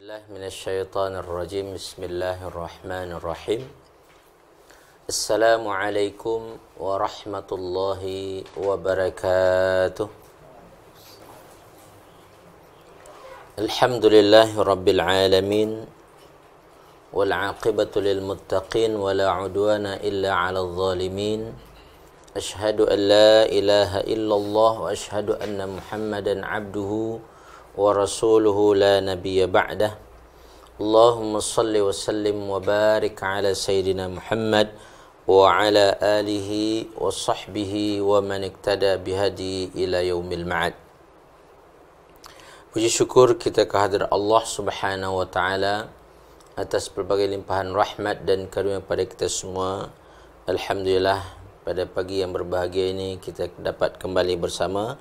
بالله من الشيطان الرجيم بسم الله الرحمن الرحيم السلام عليكم ورحمة الله وبركاته الحمد لله رب العالمين والعاقبة للمتقين ولا عدوان إلا على الظالمين أشهد أن لا إله إلا الله وأشهد أن محمدا عبده la ورسوله لا نبي wa اللهم صل وسلم وبارك على سيدنا محمد وعلى آله وصحبه ومن اقتدى bihadi ila يوم المعاد Puji syukur kita kehadir Allah subhanahu wa ta'ala atas pelbagai limpahan rahmat dan karunia pada kita semua. Alhamdulillah pada pagi yang berbahagia ini kita dapat kembali bersama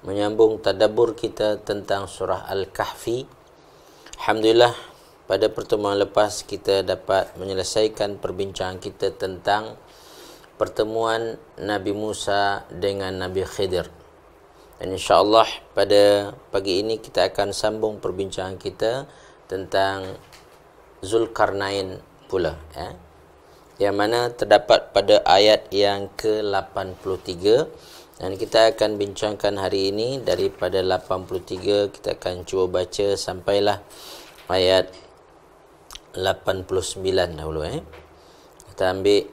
menyambung tadabur kita tentang surah Al-Kahfi. Alhamdulillah pada pertemuan lepas kita dapat menyelesaikan perbincangan kita tentang pertemuan Nabi Musa dengan Nabi Khidir. Dan insyaAllah pada pagi ini kita akan sambung perbincangan kita tentang Zulkarnain pula. Eh? Yang mana terdapat pada ayat yang ke-83. Dan kita akan bincangkan hari ini daripada 83 kita akan cuba baca sampailah ayat 89 dahulu eh. Kita ambil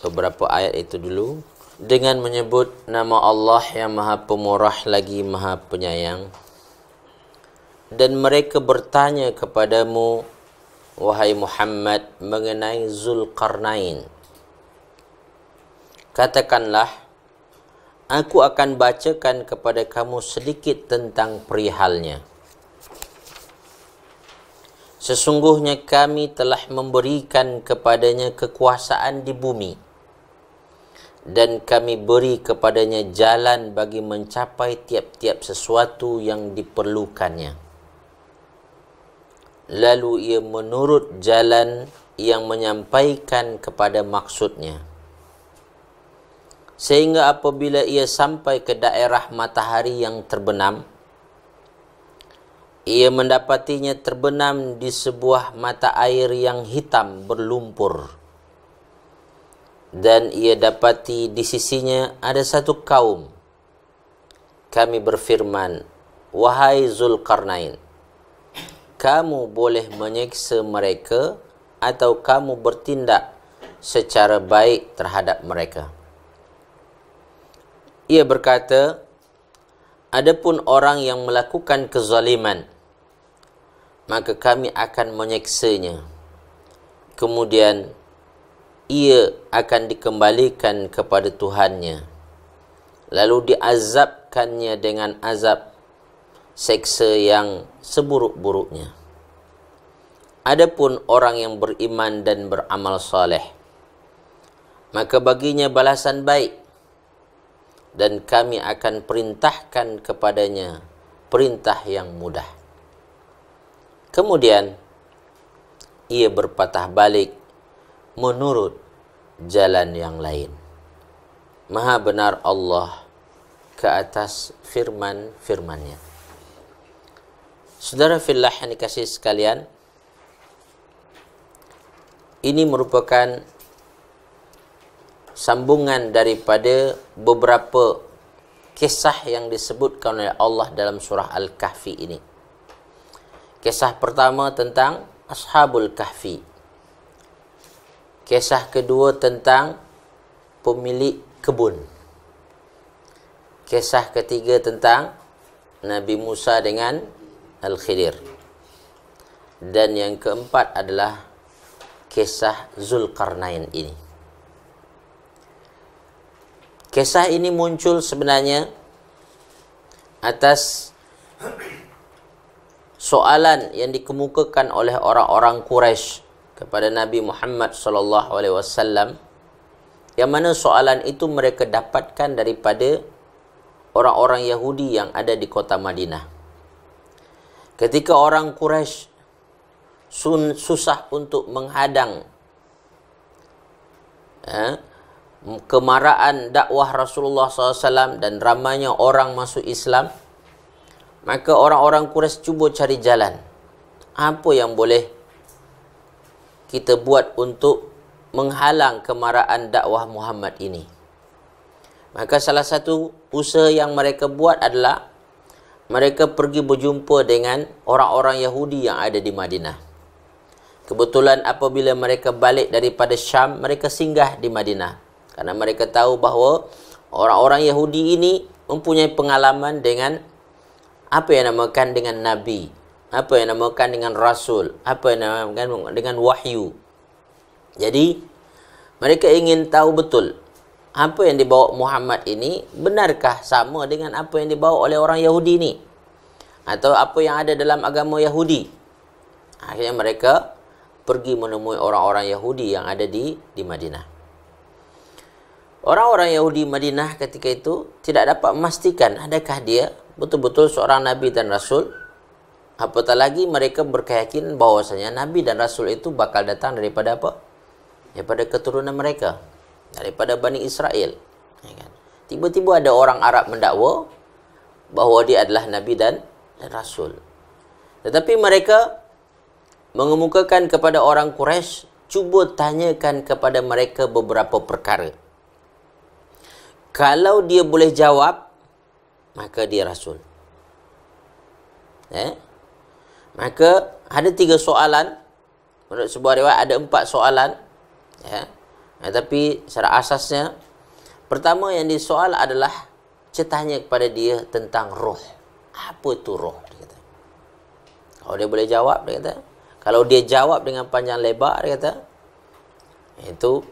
beberapa ayat itu dulu dengan menyebut nama Allah yang Maha Pemurah lagi Maha Penyayang. Dan mereka bertanya kepadamu wahai Muhammad mengenai Zulkarnain. Katakanlah aku akan bacakan kepada kamu sedikit tentang perihalnya. Sesungguhnya kami telah memberikan kepadanya kekuasaan di bumi dan kami beri kepadanya jalan bagi mencapai tiap-tiap sesuatu yang diperlukannya. Lalu ia menurut jalan yang menyampaikan kepada maksudnya sehingga apabila ia sampai ke daerah matahari yang terbenam ia mendapatinya terbenam di sebuah mata air yang hitam berlumpur dan ia dapati di sisinya ada satu kaum kami berfirman wahai zulkarnain kamu boleh menyiksa mereka atau kamu bertindak secara baik terhadap mereka ia berkata adapun orang yang melakukan kezaliman maka kami akan menyeksanya kemudian ia akan dikembalikan kepada Tuhannya lalu diazabkannya dengan azab seksa yang seburuk-buruknya adapun orang yang beriman dan beramal soleh maka baginya balasan baik dan kami akan perintahkan kepadanya perintah yang mudah. Kemudian ia berpatah balik menurut jalan yang lain. Maha benar Allah ke atas firman-firmannya. Saudara fillah yang dikasih sekalian, ini merupakan sambungan daripada beberapa kisah yang disebutkan oleh Allah dalam surah Al-Kahfi ini. Kisah pertama tentang Ashabul Kahfi. Kisah kedua tentang pemilik kebun. Kisah ketiga tentang Nabi Musa dengan Al-Khidir. Dan yang keempat adalah kisah Zulkarnain ini. Kisah ini muncul sebenarnya atas soalan yang dikemukakan oleh orang-orang Quraisy kepada Nabi Muhammad sallallahu alaihi wasallam yang mana soalan itu mereka dapatkan daripada orang-orang Yahudi yang ada di kota Madinah. Ketika orang Quraisy susah untuk menghadang eh, kemarahan dakwah Rasulullah SAW dan ramainya orang masuk Islam, maka orang-orang Quraisy cuba cari jalan. Apa yang boleh kita buat untuk menghalang kemarahan dakwah Muhammad ini? Maka salah satu usaha yang mereka buat adalah mereka pergi berjumpa dengan orang-orang Yahudi yang ada di Madinah. Kebetulan apabila mereka balik daripada Syam, mereka singgah di Madinah. Karena mereka tahu bahawa orang-orang Yahudi ini mempunyai pengalaman dengan apa yang namakan dengan Nabi. Apa yang namakan dengan Rasul. Apa yang namakan dengan Wahyu. Jadi, mereka ingin tahu betul apa yang dibawa Muhammad ini benarkah sama dengan apa yang dibawa oleh orang Yahudi ini. Atau apa yang ada dalam agama Yahudi. Akhirnya mereka pergi menemui orang-orang Yahudi yang ada di di Madinah. Orang-orang Yahudi Madinah ketika itu tidak dapat memastikan adakah dia betul-betul seorang Nabi dan Rasul. Apatah lagi mereka berkeyakin bahwasanya Nabi dan Rasul itu bakal datang daripada apa? Daripada keturunan mereka. Daripada Bani Israel. Ya kan? Tiba-tiba ada orang Arab mendakwa bahawa dia adalah Nabi dan, dan Rasul. Tetapi mereka mengemukakan kepada orang Quraisy cuba tanyakan kepada mereka beberapa perkara. Kalau dia boleh jawab, maka dia rasul. Eh? Maka ada tiga soalan. Menurut sebuah riwayat ada empat soalan. Ya? Eh, tapi secara asasnya, pertama yang disoal adalah cetanya kepada dia tentang roh. Apa itu roh? Kalau dia boleh jawab, dia kata. Kalau dia jawab dengan panjang lebar, dia kata. Itu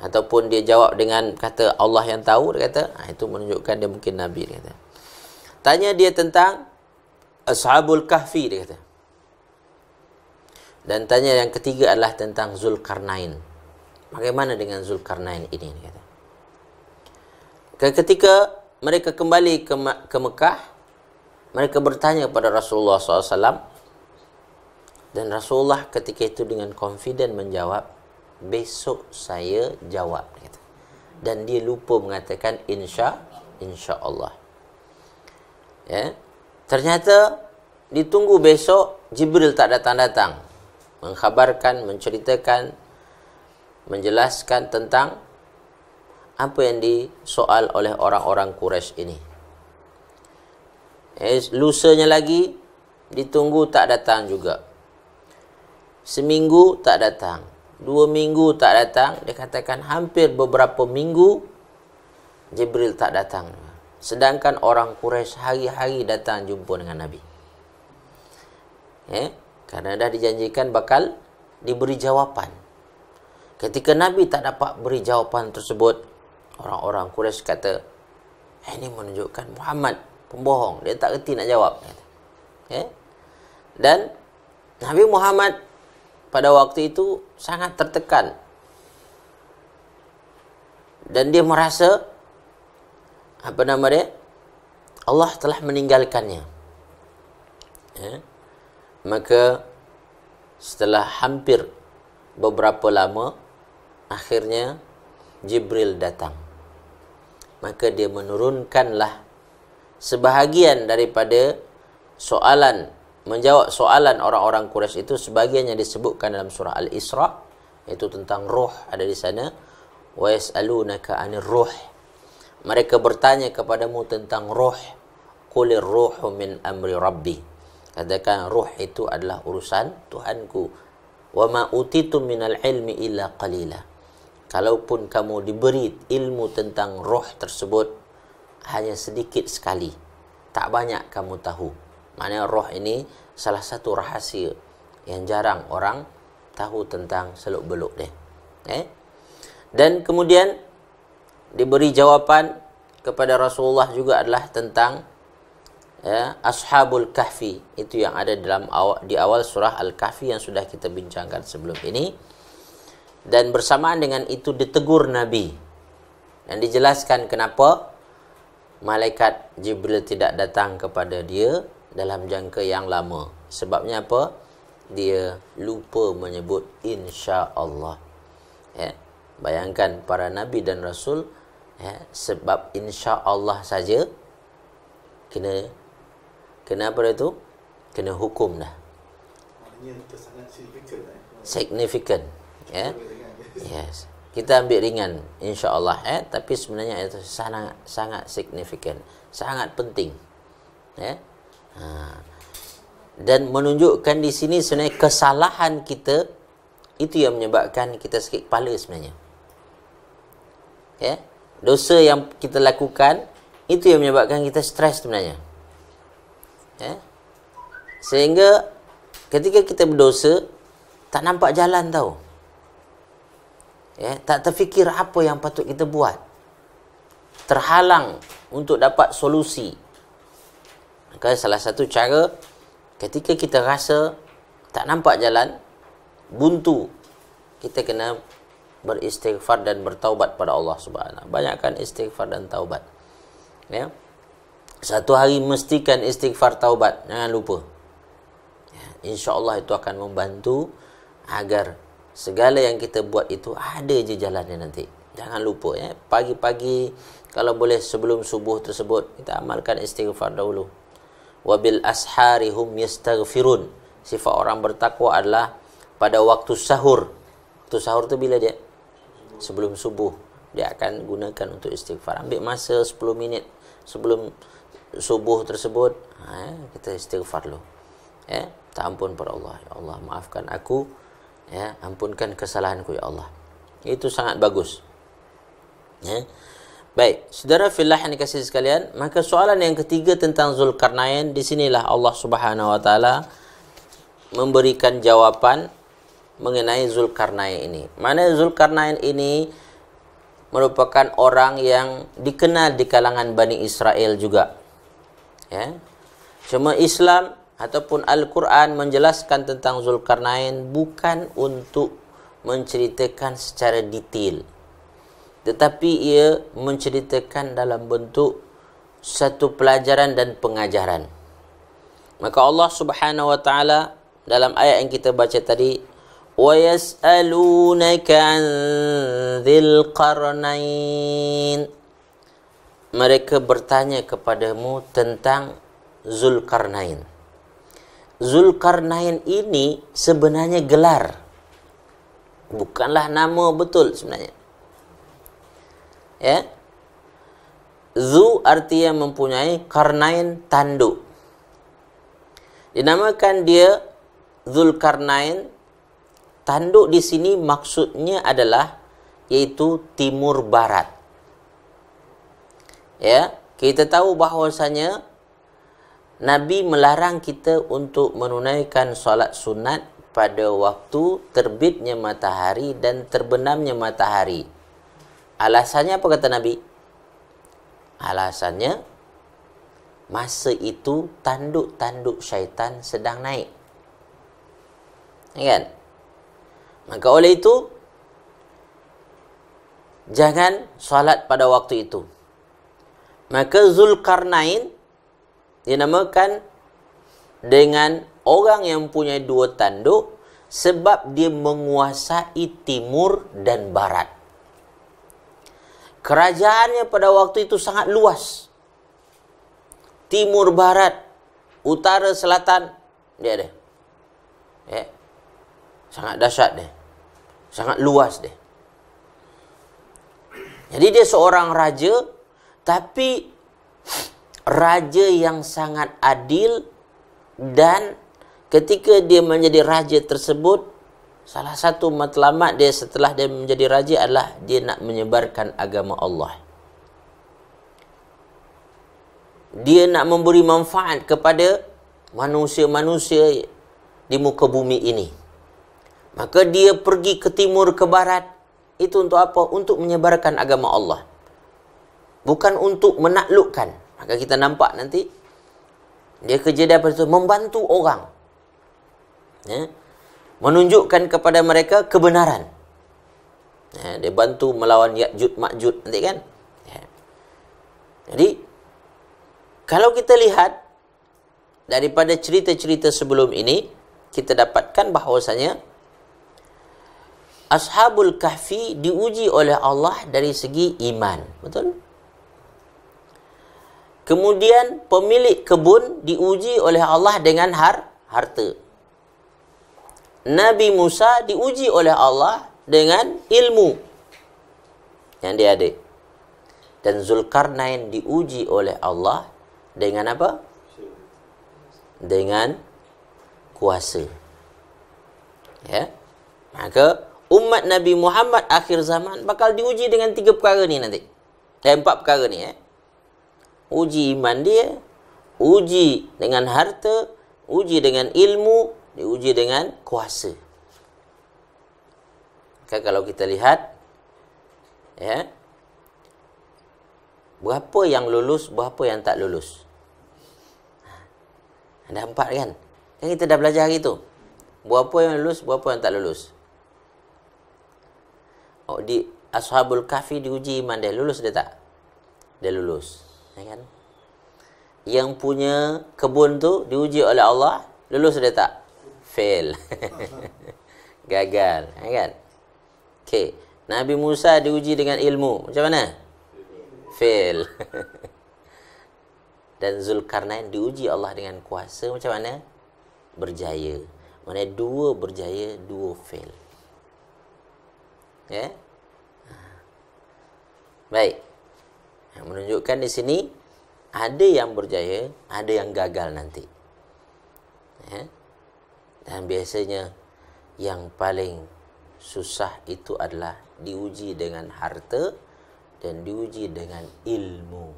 ataupun dia jawab dengan kata Allah yang tahu dia kata ha, itu menunjukkan dia mungkin nabi dia kata tanya dia tentang ashabul kahfi dia kata dan tanya yang ketiga adalah tentang zulkarnain bagaimana dengan zulkarnain ini dia kata ketika mereka kembali ke ke Mekah mereka bertanya kepada Rasulullah SAW dan Rasulullah ketika itu dengan confident menjawab besok saya jawab kata. dan dia lupa mengatakan insya insyaallah ya ternyata ditunggu besok jibril tak datang datang mengkhabarkan menceritakan menjelaskan tentang apa yang disoal oleh orang-orang Quraisy ini eh, lusanya lagi ditunggu tak datang juga seminggu tak datang Dua minggu tak datang Dia katakan hampir beberapa minggu Jibril tak datang Sedangkan orang Quraisy hari-hari datang jumpa dengan Nabi eh? karena dah dijanjikan bakal diberi jawapan Ketika Nabi tak dapat beri jawapan tersebut Orang-orang Quraisy kata eh, Ini menunjukkan Muhammad pembohong Dia tak reti nak jawab eh? Dan Nabi Muhammad pada waktu itu sangat tertekan dan dia merasa apa nama dia Allah telah meninggalkannya ya. maka setelah hampir beberapa lama akhirnya Jibril datang maka dia menurunkanlah sebahagian daripada soalan menjawab soalan orang-orang Quraisy itu sebagian yang disebutkan dalam surah Al-Isra itu tentang roh ada di sana wa yasalunaka anir roh. mereka bertanya kepadamu tentang roh. qulir ruhu min amri rabbi katakan roh itu adalah urusan Tuhanku wa ma min al ilmi illa kalila. kalaupun kamu diberi ilmu tentang roh tersebut hanya sedikit sekali tak banyak kamu tahu Maknanya roh ini salah satu rahasia yang jarang orang tahu tentang seluk beluk dia. Eh? Dan kemudian diberi jawapan kepada Rasulullah juga adalah tentang ya, Ashabul Kahfi. Itu yang ada dalam awal, di awal surah Al-Kahfi yang sudah kita bincangkan sebelum ini. Dan bersamaan dengan itu ditegur Nabi. Dan dijelaskan kenapa malaikat Jibril tidak datang kepada dia dalam jangka yang lama. Sebabnya apa? Dia lupa menyebut insya Allah. Ya. Bayangkan para nabi dan rasul ya, sebab insya Allah saja kena kena apa itu? Kena hukum dah. Significant. Eh? Ya. Yes. Kita ambil ringan insya Allah Eh, ya. tapi sebenarnya itu sangat sangat significant, sangat penting. Ya ha. dan menunjukkan di sini sebenarnya kesalahan kita itu yang menyebabkan kita sakit kepala sebenarnya ya dosa yang kita lakukan itu yang menyebabkan kita stres sebenarnya ya sehingga ketika kita berdosa tak nampak jalan tau ya tak terfikir apa yang patut kita buat terhalang untuk dapat solusi Maka salah satu cara ketika kita rasa tak nampak jalan, buntu, kita kena beristighfar dan bertaubat pada Allah Subhanahu Banyakkan istighfar dan taubat. Ya. Satu hari mestikan istighfar taubat, jangan lupa. Ya. InsyaAllah itu akan membantu agar segala yang kita buat itu ada je jalannya nanti. Jangan lupa ya, pagi-pagi kalau boleh sebelum subuh tersebut kita amalkan istighfar dahulu wabil asharihum hum yastaghfirun. Sifat orang bertakwa adalah pada waktu sahur. Waktu sahur tu bila dia? Sebelum subuh. Dia akan gunakan untuk istighfar. Ambil masa 10 minit sebelum subuh tersebut. Ha, kita istighfar dulu. Ya, tak ampun pada Allah. Ya Allah, maafkan aku. Ya, ampunkan kesalahanku, Ya Allah. Itu sangat bagus. Ya. Baik, saudara fillah yang dikasih sekalian, maka soalan yang ketiga tentang Zulkarnain, di sinilah Allah subhanahu wa ta'ala memberikan jawaban mengenai Zulkarnain ini. Mana Zulkarnain ini merupakan orang yang dikenal di kalangan Bani Israel juga. Ya. Cuma Islam ataupun Al-Quran menjelaskan tentang Zulkarnain bukan untuk menceritakan secara detail tetapi ia menceritakan dalam bentuk satu pelajaran dan pengajaran maka Allah Subhanahu wa taala dalam ayat yang kita baca tadi wa yasalunaka dzil qarnain mereka bertanya kepadamu tentang Zulkarnain. Zulkarnain ini sebenarnya gelar. Bukanlah nama betul sebenarnya ya. Zu artinya mempunyai karnain tanduk. Dinamakan dia Zul Karnain. Tanduk di sini maksudnya adalah yaitu timur barat. Ya, kita tahu bahwasanya Nabi melarang kita untuk menunaikan solat sunat pada waktu terbitnya matahari dan terbenamnya matahari. Alasannya apa kata Nabi? Alasannya masa itu tanduk-tanduk syaitan sedang naik. Ya kan? Maka oleh itu jangan solat pada waktu itu. Maka Zulkarnain dinamakan dengan orang yang punya dua tanduk sebab dia menguasai timur dan barat kerajaannya pada waktu itu sangat luas. Timur barat, utara selatan, dia ada. Ya. Sangat dahsyat dia. Sangat luas dia. Jadi dia seorang raja tapi raja yang sangat adil dan ketika dia menjadi raja tersebut Salah satu matlamat dia setelah dia menjadi raja adalah dia nak menyebarkan agama Allah. Dia nak memberi manfaat kepada manusia-manusia di muka bumi ini. Maka dia pergi ke timur, ke barat. Itu untuk apa? Untuk menyebarkan agama Allah. Bukan untuk menaklukkan. Maka kita nampak nanti. Dia kerja daripada itu. Membantu orang. Ya. Eh? menunjukkan kepada mereka kebenaran. Ya, dia bantu melawan Yakjud Makjud nanti kan? Ya. Jadi kalau kita lihat daripada cerita-cerita sebelum ini, kita dapatkan bahawasanya Ashabul Kahfi diuji oleh Allah dari segi iman. Betul? Kemudian pemilik kebun diuji oleh Allah dengan har harta. Nabi Musa diuji oleh Allah dengan ilmu yang dia ada. Dan Zulkarnain diuji oleh Allah dengan apa? Dengan kuasa. Ya. Maka umat Nabi Muhammad akhir zaman bakal diuji dengan tiga perkara ni nanti. Dan eh, empat perkara ni. Ya. Uji iman dia. Uji dengan harta. Uji dengan ilmu diuji dengan kuasa. Kan kalau kita lihat ya. Berapa yang lulus, berapa yang tak lulus. Ada empat kan? Kan kita dah belajar hari tu. Berapa yang lulus, berapa yang tak lulus. Oh, di Ashabul Kahfi diuji iman dia lulus dia tak? Dia lulus. Ya kan? Yang punya kebun tu diuji oleh Allah, lulus dia tak? fail. Gagal, ya kan? Okey. Nabi Musa diuji dengan ilmu. Macam mana? Fail. Dan Zulkarnain diuji Allah dengan kuasa. Macam mana? Berjaya. Mana dua berjaya, dua fail. Ya? Yeah? Baik. Yang menunjukkan di sini ada yang berjaya, ada yang gagal nanti. Ya? Yeah? Dan biasanya yang paling susah itu adalah diuji dengan harta dan diuji dengan ilmu.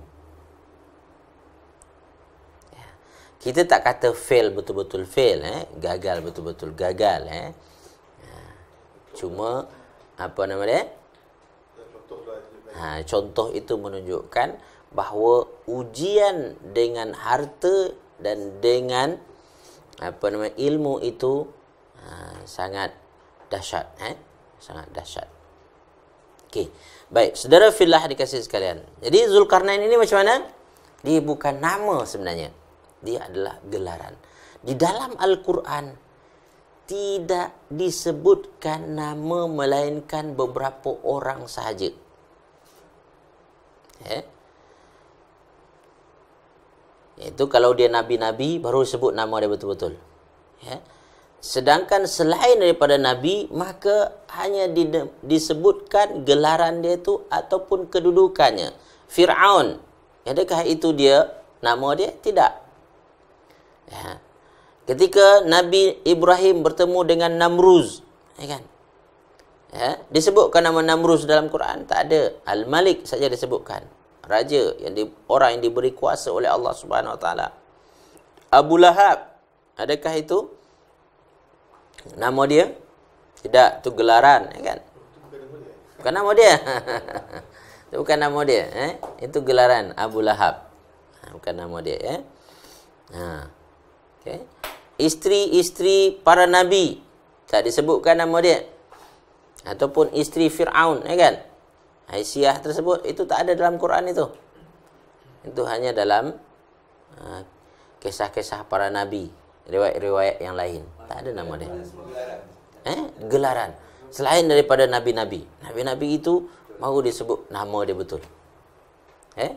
Ya. Kita tak kata fail betul-betul fail, eh? gagal betul-betul gagal. Eh? Ya. Cuma apa nama dia? Ha, contoh itu menunjukkan bahawa ujian dengan harta dan dengan apa nama ilmu itu ha, sangat dahsyat eh? sangat dahsyat okey baik saudara fillah dikasih sekalian jadi zulkarnain ini macam mana dia bukan nama sebenarnya dia adalah gelaran di dalam al-Quran tidak disebutkan nama melainkan beberapa orang sahaja eh? Itu kalau dia nabi-nabi baru sebut nama dia betul-betul. Ya. Sedangkan selain daripada nabi, maka hanya disebutkan gelaran dia itu ataupun kedudukannya. Firaun. Adakah itu dia nama dia? Tidak. Ya. Ketika Nabi Ibrahim bertemu dengan Namruz, ya kan? Ya, disebutkan nama Namruz dalam Quran tak ada. Al-Malik saja disebutkan raja yang di, orang yang diberi kuasa oleh Allah Subhanahu Wa Taala. Abu Lahab, adakah itu nama dia? Tidak, itu gelaran, ya kan? Bukan nama dia. itu bukan nama dia, eh? Itu gelaran Abu Lahab. Ha, bukan nama dia, eh? Ha. Okay. Isteri-isteri para nabi tak disebutkan nama dia. Ataupun isteri Fir'aun, ya kan? Aisyah tersebut itu tak ada dalam Quran itu. Itu hanya dalam ha, kisah-kisah uh, para nabi, riwayat-riwayat yang lain. Tak ada nama dia. Eh, gelaran. Selain daripada nabi-nabi. Nabi-nabi itu baru disebut nama dia betul. Eh?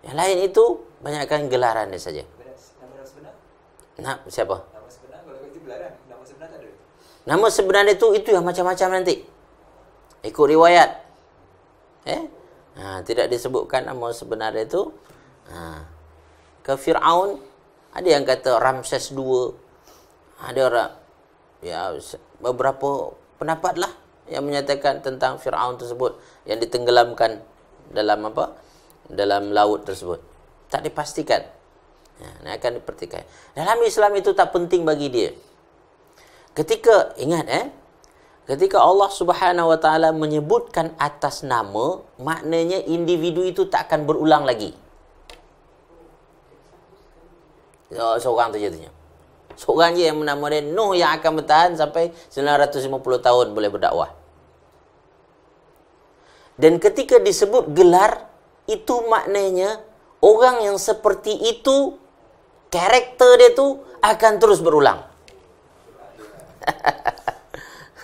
Yang lain itu banyakkan gelaran dia saja. Nama sebenar? Nah, siapa? Nama sebenar itu itu yang macam-macam nanti. Ikut riwayat eh ha, tidak disebutkan nama sebenar itu ha. ke Firaun ada yang kata Ramses II ada orang ya beberapa pendapat lah yang menyatakan tentang Firaun tersebut yang ditenggelamkan dalam apa dalam laut tersebut tak dipastikan ya, akan dipertikai dalam Islam itu tak penting bagi dia ketika ingat eh Ketika Allah Subhanahu Wa Taala menyebutkan atas nama, maknanya individu itu tak akan berulang lagi. Ya, seorang saja tanya. Seorang je yang bernama dia Nuh yang akan bertahan sampai 950 tahun boleh berdakwah. Dan ketika disebut gelar, itu maknanya orang yang seperti itu, karakter dia tu akan terus berulang.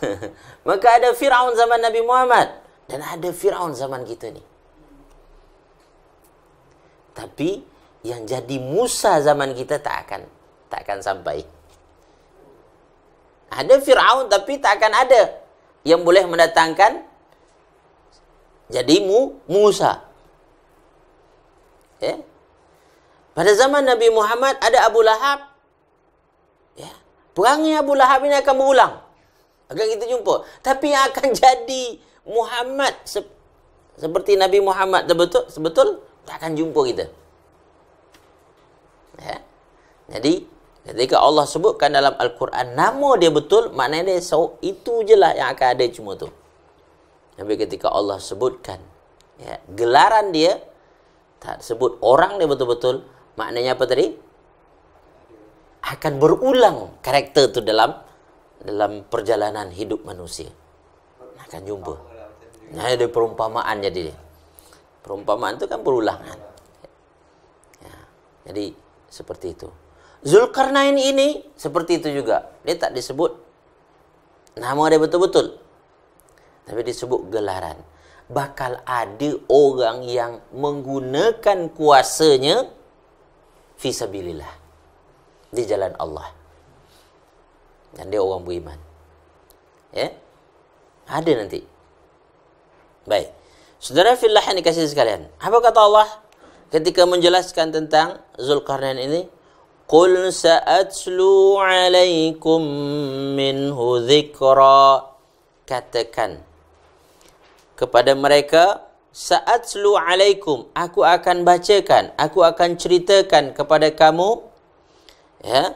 Maka ada Fir'aun zaman Nabi Muhammad Dan ada Fir'aun zaman kita ni Tapi Yang jadi Musa zaman kita tak akan Tak akan sampai Ada Fir'aun tapi tak akan ada Yang boleh mendatangkan Jadi mu, Musa Ya eh? Pada zaman Nabi Muhammad ada Abu Lahab. Ya. Perangnya Abu Lahab ini akan berulang. Akan kita jumpa. Tapi yang akan jadi Muhammad se seperti Nabi Muhammad terbetul, sebetul, tak akan jumpa kita. Ya? Jadi, ketika Allah sebutkan dalam Al-Quran, nama dia betul, maknanya dia, so, itu je lah yang akan ada cuma tu. Tapi ketika Allah sebutkan, ya, gelaran dia, tak sebut orang dia betul-betul, maknanya apa tadi? Akan berulang karakter tu dalam dalam perjalanan hidup manusia. Akan jumpa. Nah, ada perumpamaan jadi. Perumpamaan itu kan berulangan. Ya. Jadi seperti itu. Zulkarnain ini seperti itu juga. Dia tak disebut nama dia betul-betul. Tapi disebut gelaran. Bakal ada orang yang menggunakan kuasanya fisabilillah. Di jalan Allah. Dan dia orang beriman. Ya? Ada nanti. Baik. Saudara fillah yang dikasih sekalian. Apa kata Allah ketika menjelaskan tentang Zulkarnain ini? Qul sa'atlu alaikum minhu dhikra. Katakan. Kepada mereka, saat selu alaikum aku akan bacakan aku akan ceritakan kepada kamu ya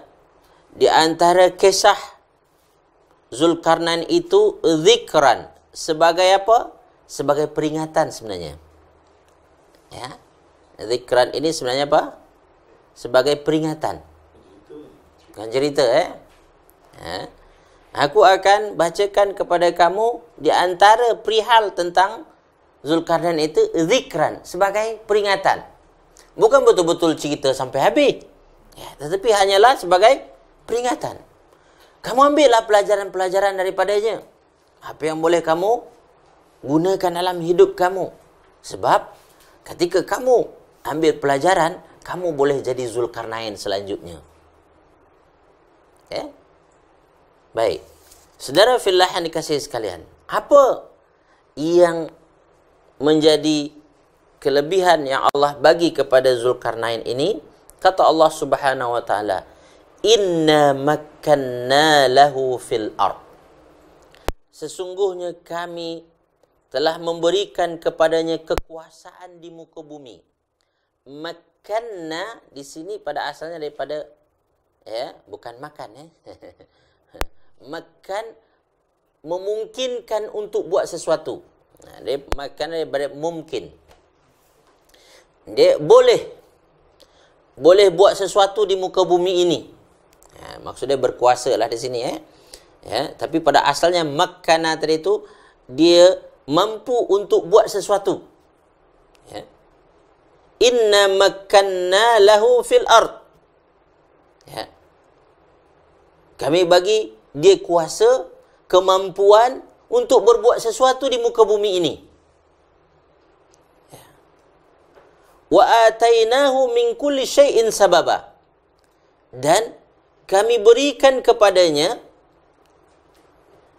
di antara kisah Zulkarnain itu zikran sebagai apa? Sebagai peringatan sebenarnya. Ya. Zikran ini sebenarnya apa? Sebagai peringatan. Kan cerita eh? Ya. Aku akan bacakan kepada kamu di antara perihal tentang Zulkarnain itu zikran sebagai peringatan. Bukan betul-betul cerita sampai habis. Ya, tetapi hanyalah sebagai peringatan. Kamu ambillah pelajaran-pelajaran daripadanya. Apa yang boleh kamu gunakan dalam hidup kamu. Sebab ketika kamu ambil pelajaran, kamu boleh jadi Zulkarnain selanjutnya. Okay? Eh? Baik. Saudara fillah yang dikasih sekalian. Apa yang menjadi kelebihan yang Allah bagi kepada Zulkarnain ini? Kata Allah subhanahu wa ta'ala inna makanna lahu fil ar. sesungguhnya kami telah memberikan kepadanya kekuasaan di muka bumi Makanna di sini pada asalnya daripada ya bukan makan ya makan memungkinkan untuk buat sesuatu nah dia makan daripada mungkin dia boleh boleh buat sesuatu di muka bumi ini Ya, maksudnya berkuasa lah di sini. Eh. Ya, tapi pada asalnya makana tadi itu dia mampu untuk buat sesuatu. Ya. Inna makanna lahu fil ard. Ya. Kami bagi dia kuasa, kemampuan untuk berbuat sesuatu di muka bumi ini. Ya. Wa ataynahu min kulli shay'in sababa. Dan kami berikan kepadanya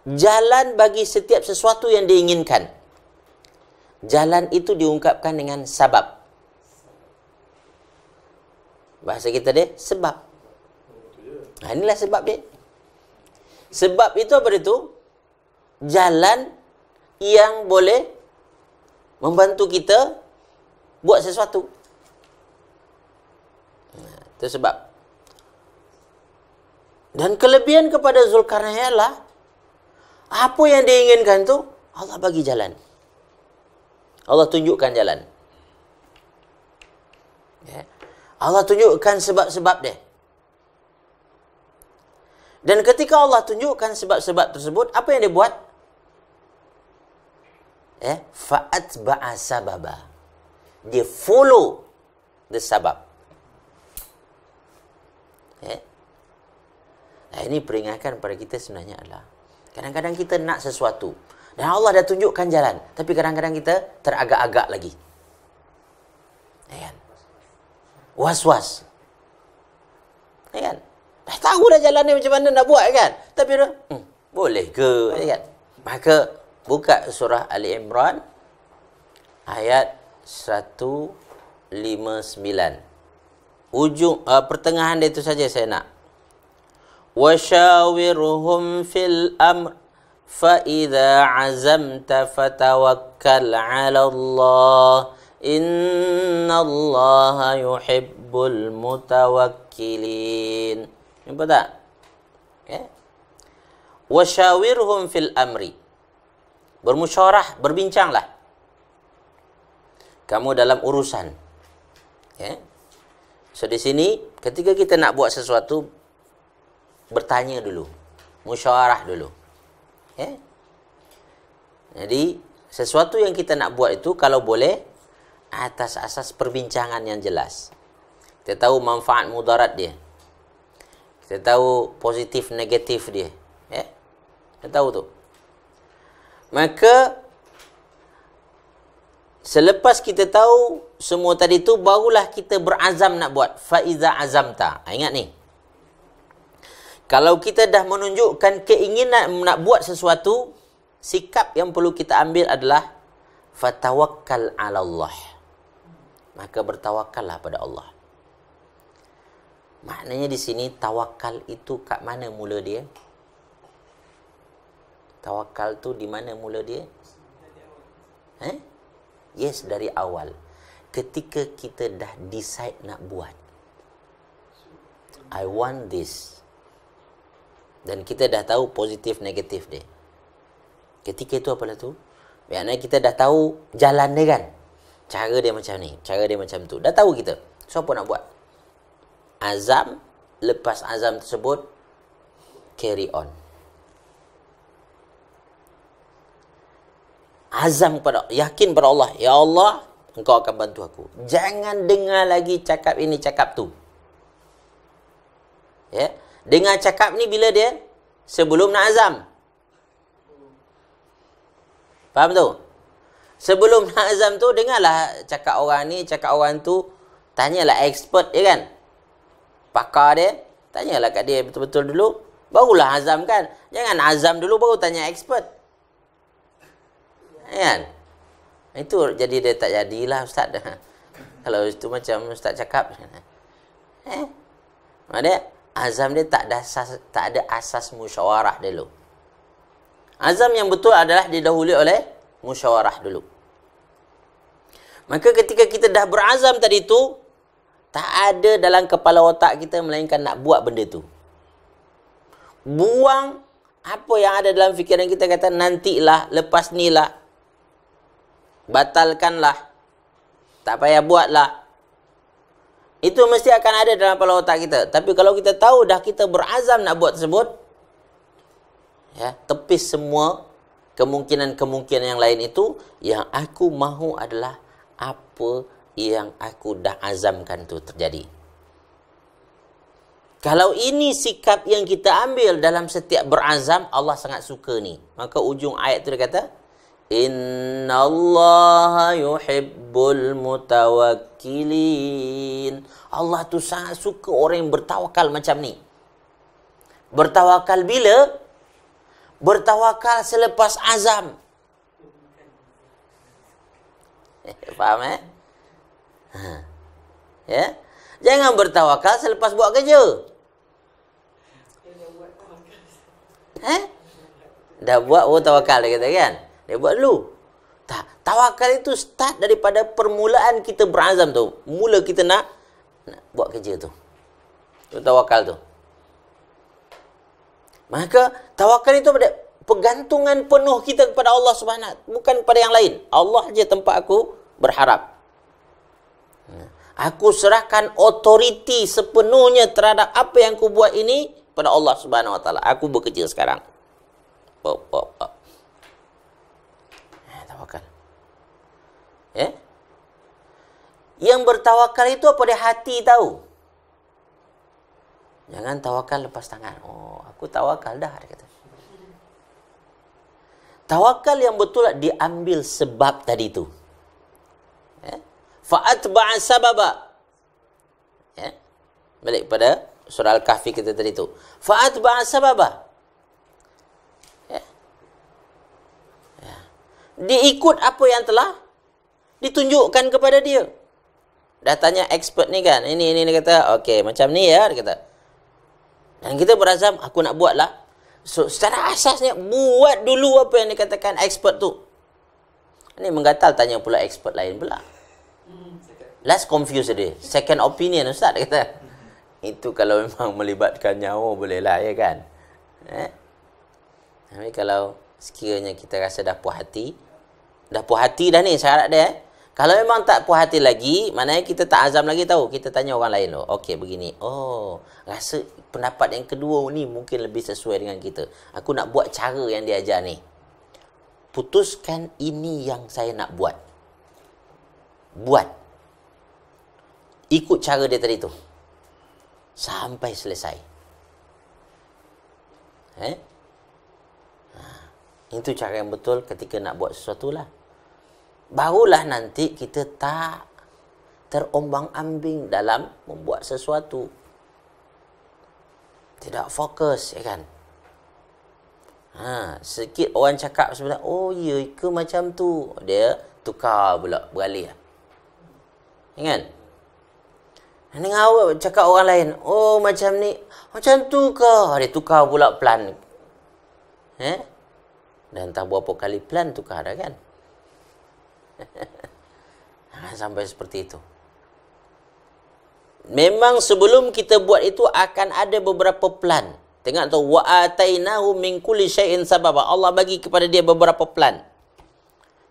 jalan bagi setiap sesuatu yang diinginkan. Jalan itu diungkapkan dengan sabab. Bahasa kita deh sebab. Nah, ha, inilah sebab dia. Sebab itu apa itu? Jalan yang boleh membantu kita buat sesuatu. Nah, ha, itu sebab. Dan kelebihan kepada Zulkarnain ialah apa yang diinginkan tu Allah bagi jalan. Allah tunjukkan jalan. Ya. Allah tunjukkan sebab-sebab dia. Dan ketika Allah tunjukkan sebab-sebab tersebut, apa yang dia buat? Eh, fa'at ba'asababa. Dia follow the sebab. Eh, ya. Nah eh, ini peringatkan kepada kita sebenarnya adalah kadang-kadang kita nak sesuatu dan Allah dah tunjukkan jalan tapi kadang-kadang kita teragak-agak lagi. Ayan. Ya Was-was. Ayan. Ya dah tahu dah jalan ni macam mana nak buat kan? Tapi dah, hmm, boleh ke? Ayan. Ya Maka buka surah Ali Imran ayat 159. Ujung uh, pertengahan dia itu saja saya nak. وشاورهم في الأمر فإذا عزمت فتوكل على الله إن الله يحب المتوكلين نبدا ya. وشاورهم في الأمر bermusyarah berbincanglah kamu dalam urusan ya so di sini ketika kita nak buat sesuatu bertanya dulu musyawarah dulu ya jadi sesuatu yang kita nak buat itu kalau boleh atas asas perbincangan yang jelas kita tahu manfaat mudarat dia kita tahu positif negatif dia ya kita tahu tu maka selepas kita tahu semua tadi tu barulah kita berazam nak buat faiza azamta ha, ingat ni kalau kita dah menunjukkan keinginan nak buat sesuatu, sikap yang perlu kita ambil adalah fatawakkal ala Allah. Maka bertawakallah pada Allah. Maknanya di sini tawakal itu kat mana mula dia? Tawakal tu di mana mula dia? Eh? Yes, dari awal. Ketika kita dah decide nak buat. I want this dan kita dah tahu positif negatif dia. Ketika itu apa lah tu? Maknanya kita dah tahu jalan dia kan. Cara dia macam ni, cara dia macam tu. Dah tahu kita. So apa nak buat? Azam lepas azam tersebut carry on. Azam pada yakin pada Allah. Ya Allah, engkau akan bantu aku. Jangan dengar lagi cakap ini cakap tu. Ya. Yeah? Dengar cakap ni bila dia sebelum nak azam. Faham tu? Sebelum nak azam tu dengarlah cakap orang ni, cakap orang tu, tanyalah expert dia kan. Pakar dia, tanyalah kat dia betul-betul dulu, barulah azam kan. Jangan azam dulu baru tanya expert. Ya kan? Itu jadi dia tak jadilah ustaz. Kalau itu macam ustaz cakap. Eh? Mana azam dia tak ada asas, tak ada asas musyawarah dulu. Azam yang betul adalah didahului oleh musyawarah dulu. Maka ketika kita dah berazam tadi tu, tak ada dalam kepala otak kita melainkan nak buat benda tu. Buang apa yang ada dalam fikiran kita kata nantilah, lepas ni lah. Batalkanlah. Tak payah buatlah. Itu mesti akan ada dalam kepala otak kita. Tapi kalau kita tahu dah kita berazam nak buat tersebut, ya, tepis semua kemungkinan-kemungkinan yang lain itu, yang aku mahu adalah apa yang aku dah azamkan tu terjadi. Kalau ini sikap yang kita ambil dalam setiap berazam, Allah sangat suka ni. Maka ujung ayat tu dia kata, Inna Allah yuhibbul mutawakilin. Allah tu sangat suka orang yang bertawakal macam ni. Bertawakal bila? Bertawakal selepas azam. Eh, faham eh? Ha. Ya? Jangan bertawakal selepas buat kerja. Eh? Dah buat, oh tawakal dia kata kan? Eh buat dulu. Tak. Tawakal itu start daripada permulaan kita berazam tu. Mula kita nak, nak buat kerja tu. Itu tawakal tu. Maka tawakal itu pada pegantungan penuh kita kepada Allah Subhanahu bukan pada yang lain. Allah je tempat aku berharap. Aku serahkan otoriti sepenuhnya terhadap apa yang aku buat ini pada Allah Subhanahu Wa Taala. Aku bekerja sekarang. Pop, pop, pop bertawakal. Ya? Yang bertawakal itu apa dia hati tahu. Jangan tawakal lepas tangan. Oh, aku tawakal dah dia kata. Tawakal yang betul lah, diambil sebab tadi itu. Ya? Fa'atba'a sababa. Ya? Balik pada surah Al-Kahfi kita tadi itu. Fa'atba'a sababa. diikut apa yang telah ditunjukkan kepada dia. Dah tanya expert ni kan. Ini ini dia kata, okey macam ni ya dia kata. Dan kita berazam aku nak buatlah. So secara asasnya buat dulu apa yang dikatakan expert tu. Ini menggatal tanya pula expert lain pula. Last confused dia. Second opinion ustaz dia kata. Itu kalau memang melibatkan nyawa bolehlah ya kan. Eh? Tapi kalau sekiranya kita rasa dah puas hati dah puas hati dah ni syarat dia eh? kalau memang tak puas hati lagi maknanya kita tak azam lagi tahu kita tanya orang lain loh okey begini oh rasa pendapat yang kedua ni mungkin lebih sesuai dengan kita aku nak buat cara yang dia ajar ni putuskan ini yang saya nak buat buat ikut cara dia tadi tu sampai selesai eh itu cara yang betul ketika nak buat sesuatu lah. Barulah nanti kita tak terombang ambing dalam membuat sesuatu. Tidak fokus, ya kan? Ha, sikit orang cakap sebenarnya, oh iya ke macam tu? Dia tukar pula, beralih. Lah. Ya kan? Dengar awak cakap orang lain, oh macam ni, macam tu ke? Dia tukar pula pelan. Eh? Dan tak berapa kali plan tukar dah kan. Jangan sampai seperti itu. Memang sebelum kita buat itu akan ada beberapa plan. Tengok tu wa atainahu min kulli syai'in sababa. Allah bagi kepada dia beberapa plan.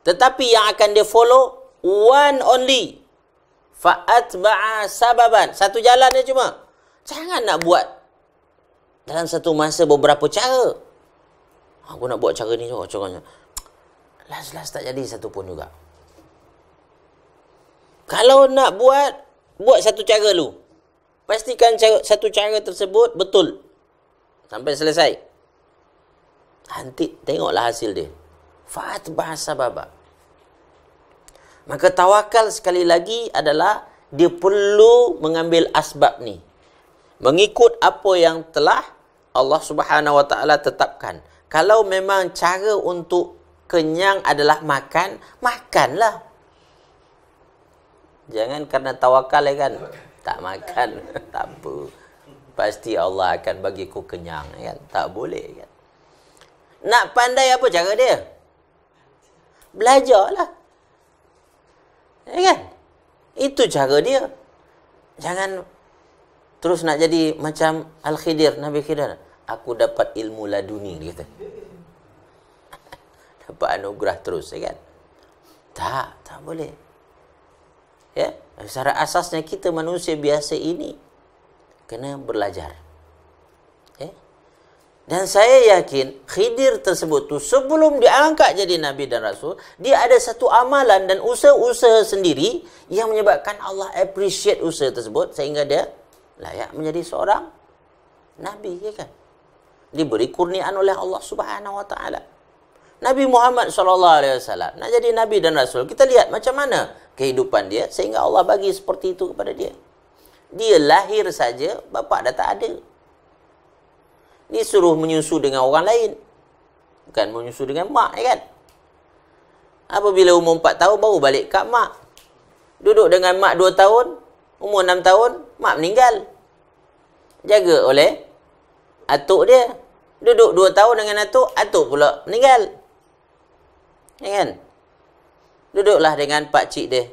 Tetapi yang akan dia follow one only fa atba'a sababan. Satu jalan dia cuma. Jangan nak buat dalam satu masa beberapa cara aku nak buat cara ni juga contohnya last-last tak jadi satu pun juga kalau nak buat buat satu cara lu pastikan cara, satu cara tersebut betul sampai selesai nanti tengoklah hasil dia faat bahasa baba maka tawakal sekali lagi adalah dia perlu mengambil asbab ni mengikut apa yang telah Allah Subhanahu wa taala tetapkan kalau memang cara untuk kenyang adalah makan, makanlah. Jangan kerana tawakal ya kan. Tak makan, tak apa. Pasti Allah akan bagi ku kenyang ya kan. Tak boleh ya kan. Nak pandai apa cara dia? Belajarlah. Ya kan? Itu cara dia. Jangan terus nak jadi macam Al-Khidir, Nabi Khidir aku dapat ilmu laduni dia kata. dapat anugerah terus ya kan? Tak, tak boleh. Ya, secara asasnya kita manusia biasa ini kena belajar. Ya. Dan saya yakin Khidir tersebut tu sebelum diangkat jadi nabi dan rasul, dia ada satu amalan dan usaha-usaha sendiri yang menyebabkan Allah appreciate usaha tersebut sehingga dia layak menjadi seorang nabi ya kan? diberi kurniaan oleh Allah Subhanahu wa taala. Nabi Muhammad sallallahu alaihi wasallam nak jadi nabi dan rasul. Kita lihat macam mana kehidupan dia sehingga Allah bagi seperti itu kepada dia. Dia lahir saja bapa dah tak ada. Dia suruh menyusu dengan orang lain. Bukan menyusu dengan mak, ya kan? Apabila umur empat tahun baru balik ke mak. Duduk dengan mak dua tahun, umur enam tahun mak meninggal. Jaga oleh atuk dia duduk dua tahun dengan atuk, atuk pula meninggal. Ya kan? Duduklah dengan Pak Cik dia,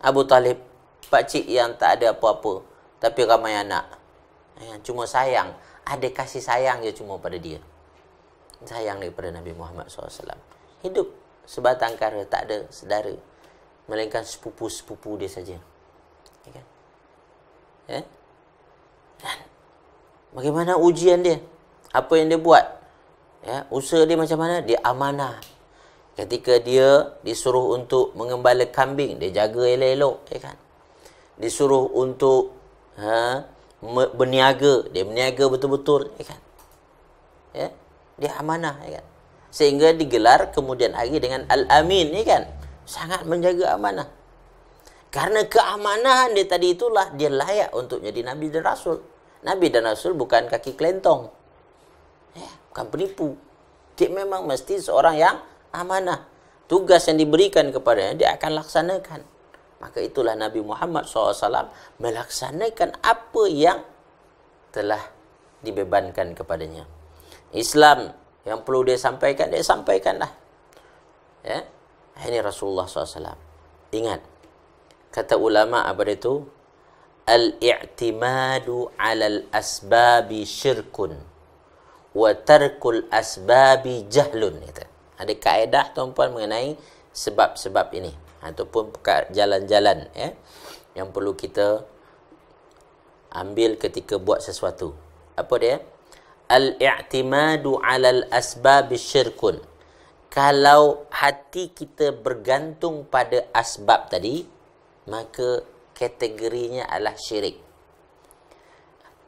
Abu Talib. Pak Cik yang tak ada apa-apa, tapi ramai anak. Ya, cuma sayang, ada kasih sayang je cuma pada dia. Sayang dia pada Nabi Muhammad SAW. Hidup sebatang kara, tak ada sedara. Melainkan sepupu-sepupu dia saja. Ya kan? Ya? bagaimana ujian dia? apa yang dia buat ya usaha dia macam mana dia amanah ketika dia disuruh untuk mengembala kambing dia jaga elok-elok ya kan disuruh untuk ha berniaga dia berniaga betul-betul ya kan ya dia amanah ya kan sehingga digelar kemudian hari dengan al-amin ya kan sangat menjaga amanah Karena keamanan dia tadi itulah dia layak untuk jadi nabi dan rasul nabi dan rasul bukan kaki kelentong bukan penipu. Dia memang mesti seorang yang amanah. Tugas yang diberikan kepadanya, dia akan laksanakan. Maka itulah Nabi Muhammad SAW melaksanakan apa yang telah dibebankan kepadanya. Islam yang perlu dia sampaikan, dia sampaikanlah. Ya? Ini Rasulullah SAW. Ingat, kata ulama abad itu, Al-i'timadu alal asbabi syirkun wa tarkul asbabi jahlun kata. Ada kaedah tuan-puan mengenai sebab-sebab ini ataupun jalan-jalan ya yang perlu kita ambil ketika buat sesuatu. Apa dia? Al-i'timadu 'alal asbabi syirkun. Kalau hati kita bergantung pada asbab tadi, maka kategorinya adalah syirik.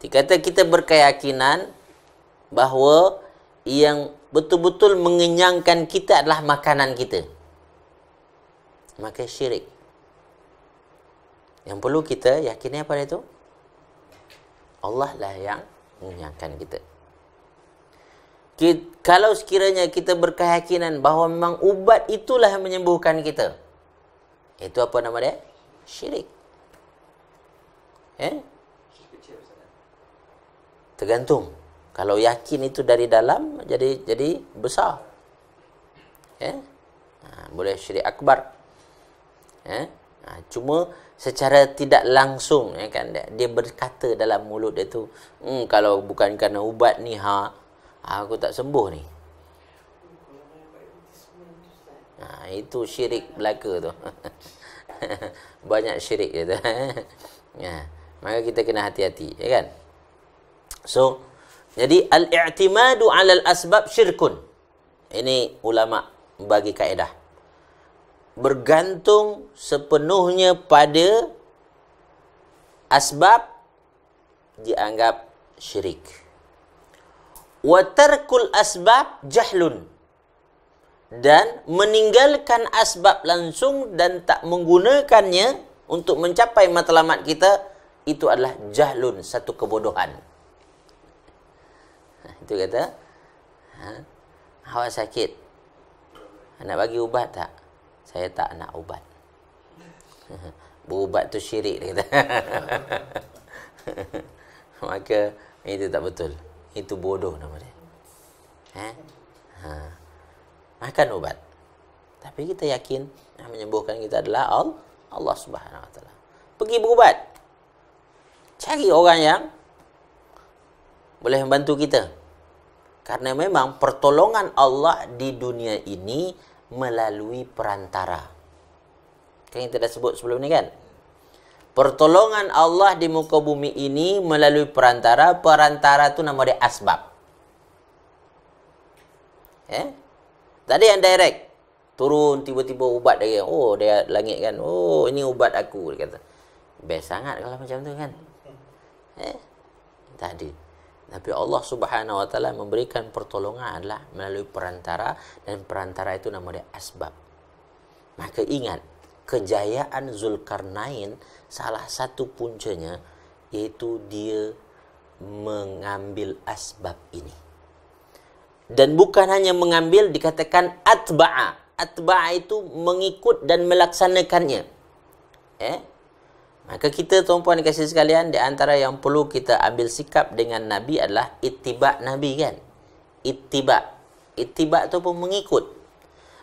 Dikata kita berkeyakinan bahawa yang betul-betul mengenyangkan kita adalah makanan kita. Maka syirik. Yang perlu kita yakini apa itu? Allah lah yang mengenyangkan kita. kita. Kalau sekiranya kita berkeyakinan bahawa memang ubat itulah yang menyembuhkan kita. Itu apa nama dia? Syirik. Eh? Tergantung kalau yakin itu dari dalam jadi jadi besar eh? ha, boleh syirik akbar eh? ha, cuma secara tidak langsung eh, kan dia berkata dalam mulut dia tu hmm, kalau bukan kerana ubat ni ha, ha aku tak sembuh ni ha, itu syirik belaka tu banyak syirik dia tu ya maka kita kena hati-hati ya kan so jadi al-i'timadu 'ala al-asbab syirkun. Ini ulama bagi kaedah. Bergantung sepenuhnya pada asbab dianggap syirik. Wa tarkul asbab jahlun. Dan meninggalkan asbab langsung dan tak menggunakannya untuk mencapai matlamat kita itu adalah jahlun, satu kebodohan. Itu kata ha? Awak sakit Nak bagi ubat tak? Saya tak nak ubat Berubat tu syirik dia kata Maka itu tak betul Itu bodoh nama dia ha? Ha. Makan ubat Tapi kita yakin Yang menyembuhkan kita adalah Allah subhanahu wa ta'ala Pergi berubat Cari orang yang Boleh membantu kita Karena memang pertolongan Allah di dunia ini melalui perantara. Kan kita dah sebut sebelum ni kan? Pertolongan Allah di muka bumi ini melalui perantara. Perantara tu nama dia asbab. Eh? Tadi yang direct. Turun tiba-tiba ubat dia. Oh, dia langit kan. Oh, ini ubat aku. Dia kata. Best sangat kalau macam tu kan? Eh? Tadi. Tadi. Tapi Allah Subhanahu wa taala memberikan pertolongan adalah melalui perantara dan perantara itu nama dia asbab. Maka ingat, kejayaan Zulkarnain salah satu puncanya yaitu dia mengambil asbab ini. Dan bukan hanya mengambil dikatakan atba'a. Atba'a itu mengikut dan melaksanakannya. Eh, Maka kita tuan-puan dikasih sekalian di antara yang perlu kita ambil sikap dengan Nabi adalah ittiba Nabi kan? Ittiba. Ittiba tu pun mengikut.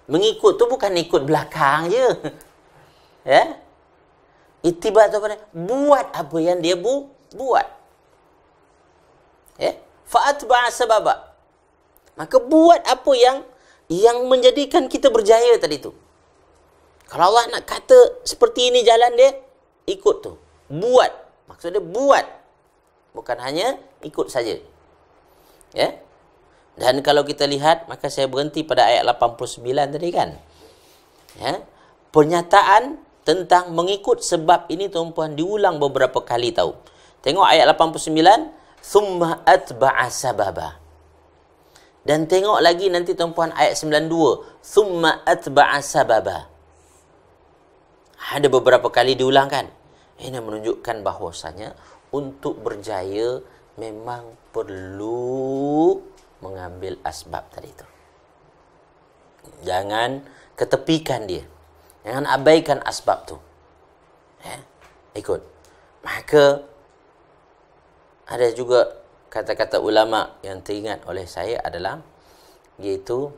Mengikut tu bukan ikut belakang je. ya? Ittiba tu apa? Buat apa yang dia bu buat. Ya? Fa'atba sababa. Maka buat apa yang yang menjadikan kita berjaya tadi tu. Kalau Allah nak kata seperti ini jalan dia, ikut tu buat maksudnya buat bukan hanya ikut saja ya dan kalau kita lihat maka saya berhenti pada ayat 89 tadi kan ya pernyataan tentang mengikut sebab ini tuan-tuan diulang beberapa kali tahu tengok ayat 89 summa atba'a sababa dan tengok lagi nanti tuan-tuan ayat 92 summa atba'a sababa ada beberapa kali diulang kan ini menunjukkan bahwasanya untuk berjaya memang perlu mengambil asbab tadi itu. Jangan ketepikan dia. Jangan abaikan asbab tu. Ya? Ikut. Maka ada juga kata-kata ulama yang teringat oleh saya adalah yaitu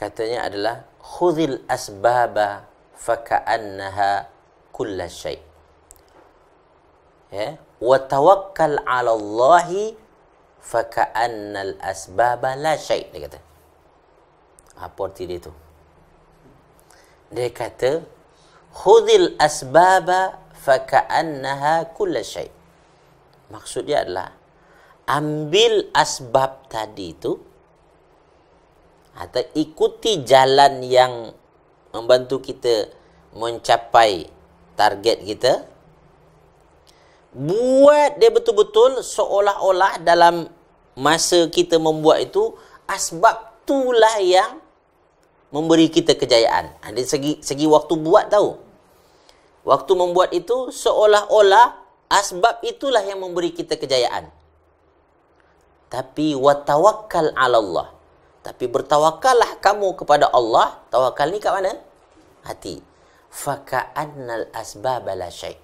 katanya adalah khudhil asbaba faka'annaha kulla syai. Ya, wa tawakkal 'ala Allah fa ka'anna al-asbaba la syai dia kata. Ah, apa arti dia tu? Dia kata khudhil asbaba fa ka'annaha kulla syai. Maksud dia adalah ambil asbab tadi tu atau ikuti jalan yang membantu kita mencapai target kita buat dia betul-betul seolah-olah dalam masa kita membuat itu asbab itulah yang memberi kita kejayaan ada ha, segi segi waktu buat tahu waktu membuat itu seolah-olah asbab itulah yang memberi kita kejayaan tapi watawakkal ala Allah tapi bertawakallah kamu kepada Allah tawakal ni kat mana hati faka'annal asbab la syai'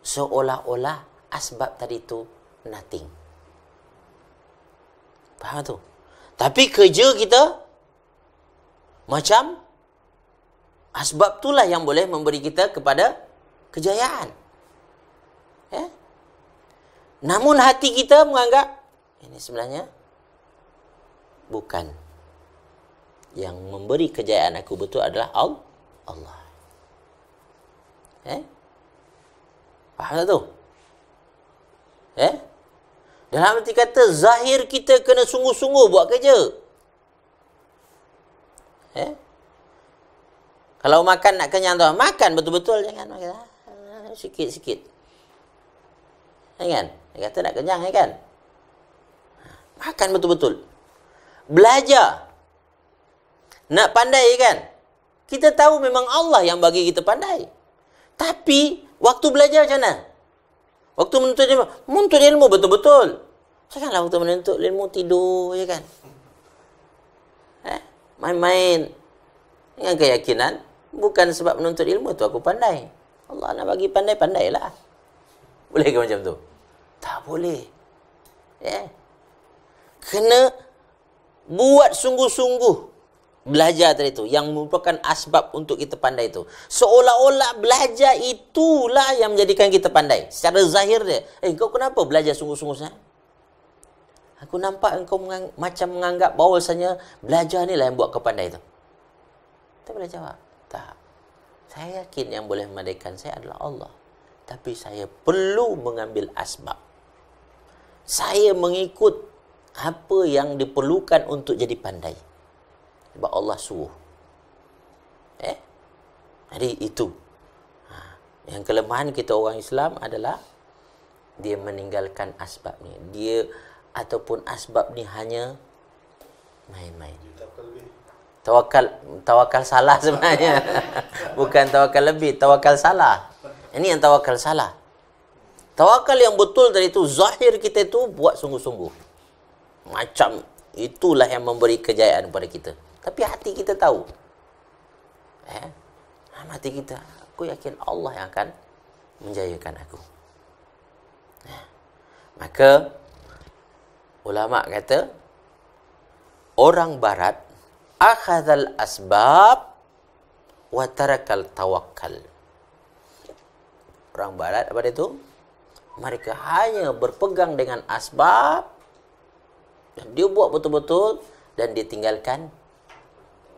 seolah-olah asbab tadi tu nothing faham tu tapi kerja kita macam asbab itulah yang boleh memberi kita kepada kejayaan ya eh? namun hati kita menganggap ini sebenarnya bukan yang memberi kejayaan aku betul adalah Allah Eh? Faham tak tu? Eh? Dalam arti kata, zahir kita kena sungguh-sungguh buat kerja. Eh? Kalau makan nak kenyang tu, makan betul-betul. Jangan makan. Ah, sikit-sikit. Eh kan? Dia kata nak kenyang, eh, kan? Makan betul-betul. Belajar. Nak pandai, eh, kan? Kita tahu memang Allah yang bagi kita Pandai. Tapi waktu belajar macam mana? Waktu menuntut ilmu, menuntut ilmu betul-betul. Janganlah waktu menuntut ilmu tidur je ya kan. Eh, main-main dengan keyakinan bukan sebab menuntut ilmu tu aku pandai. Allah nak bagi pandai pandailah. Boleh ke macam tu? Tak boleh. Ya. Yeah. Kena buat sungguh-sungguh belajar tadi tu yang merupakan asbab untuk kita pandai itu seolah-olah belajar itulah yang menjadikan kita pandai secara zahir dia eh kau kenapa belajar sungguh-sungguh sangat aku nampak engkau mengang- macam menganggap bahawa bahawasanya belajar ni lah yang buat kau pandai tu tak boleh jawab tak saya yakin yang boleh memadaikan saya adalah Allah tapi saya perlu mengambil asbab saya mengikut apa yang diperlukan untuk jadi pandai sebab Allah suruh. Eh? Jadi itu. Ha. Yang kelemahan kita orang Islam adalah dia meninggalkan asbab ni. Dia ataupun asbab ni hanya main-main. Tawakal tawakal salah sebenarnya. Bukan tawakal lebih, tawakal salah. Ini yang tawakal salah. Tawakal yang betul dari itu zahir kita itu buat sungguh-sungguh. Macam itulah yang memberi kejayaan kepada kita. Tapi hati kita tahu. Eh? Hati ha, kita, aku yakin Allah yang akan menjayakan aku. Eh? Maka, ulama kata, orang barat, akhazal asbab, wa tarakal tawakkal. Orang barat, apa dia itu? Mereka hanya berpegang dengan asbab, dan dia buat betul-betul, dan ditinggalkan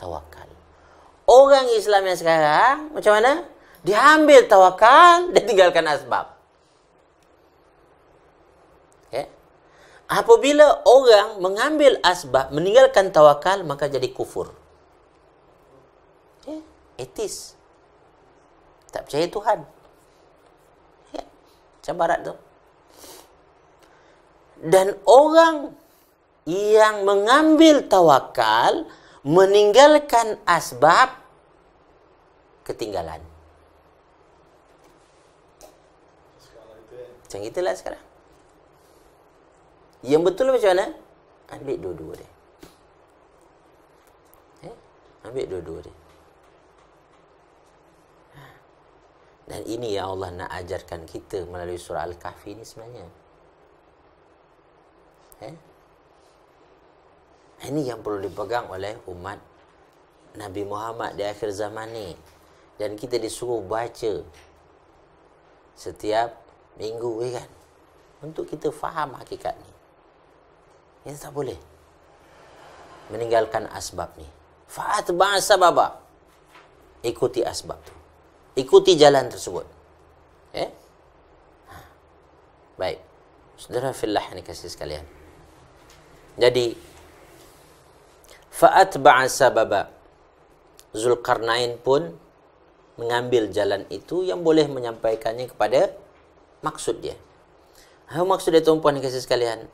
tawakal. Orang Islam yang sekarang, macam mana? Diambil tawakal, dia tinggalkan asbab. Okay? Apabila orang mengambil asbab, meninggalkan tawakal, maka jadi kufur. Okay? Etis. Tak percaya Tuhan. Yeah. Macam barat tu. Dan orang yang mengambil tawakal, meninggalkan asbab ketinggalan. Macam itulah sekarang. Yang betul macam mana? Ambil dua-dua dia. Eh? Ambil dua-dua dia. Dan ini yang Allah nak ajarkan kita melalui surah Al-Kahfi ni sebenarnya. Eh? Ini yang perlu dipegang oleh umat Nabi Muhammad di akhir zaman ni. Dan kita disuruh baca setiap minggu ya kan. Untuk kita faham hakikat ni. Ini tak boleh. Meninggalkan asbab ni. Fa'atba'a sababa. Ikuti asbab tu. Ikuti jalan tersebut. Eh? Ha. Baik. Saudara fillah ni kasih sekalian. Jadi, Fa'at ba'asa baba. Zulkarnain pun mengambil jalan itu yang boleh menyampaikannya kepada maksud dia. Apa maksud dia tuan-puan kasih sekalian?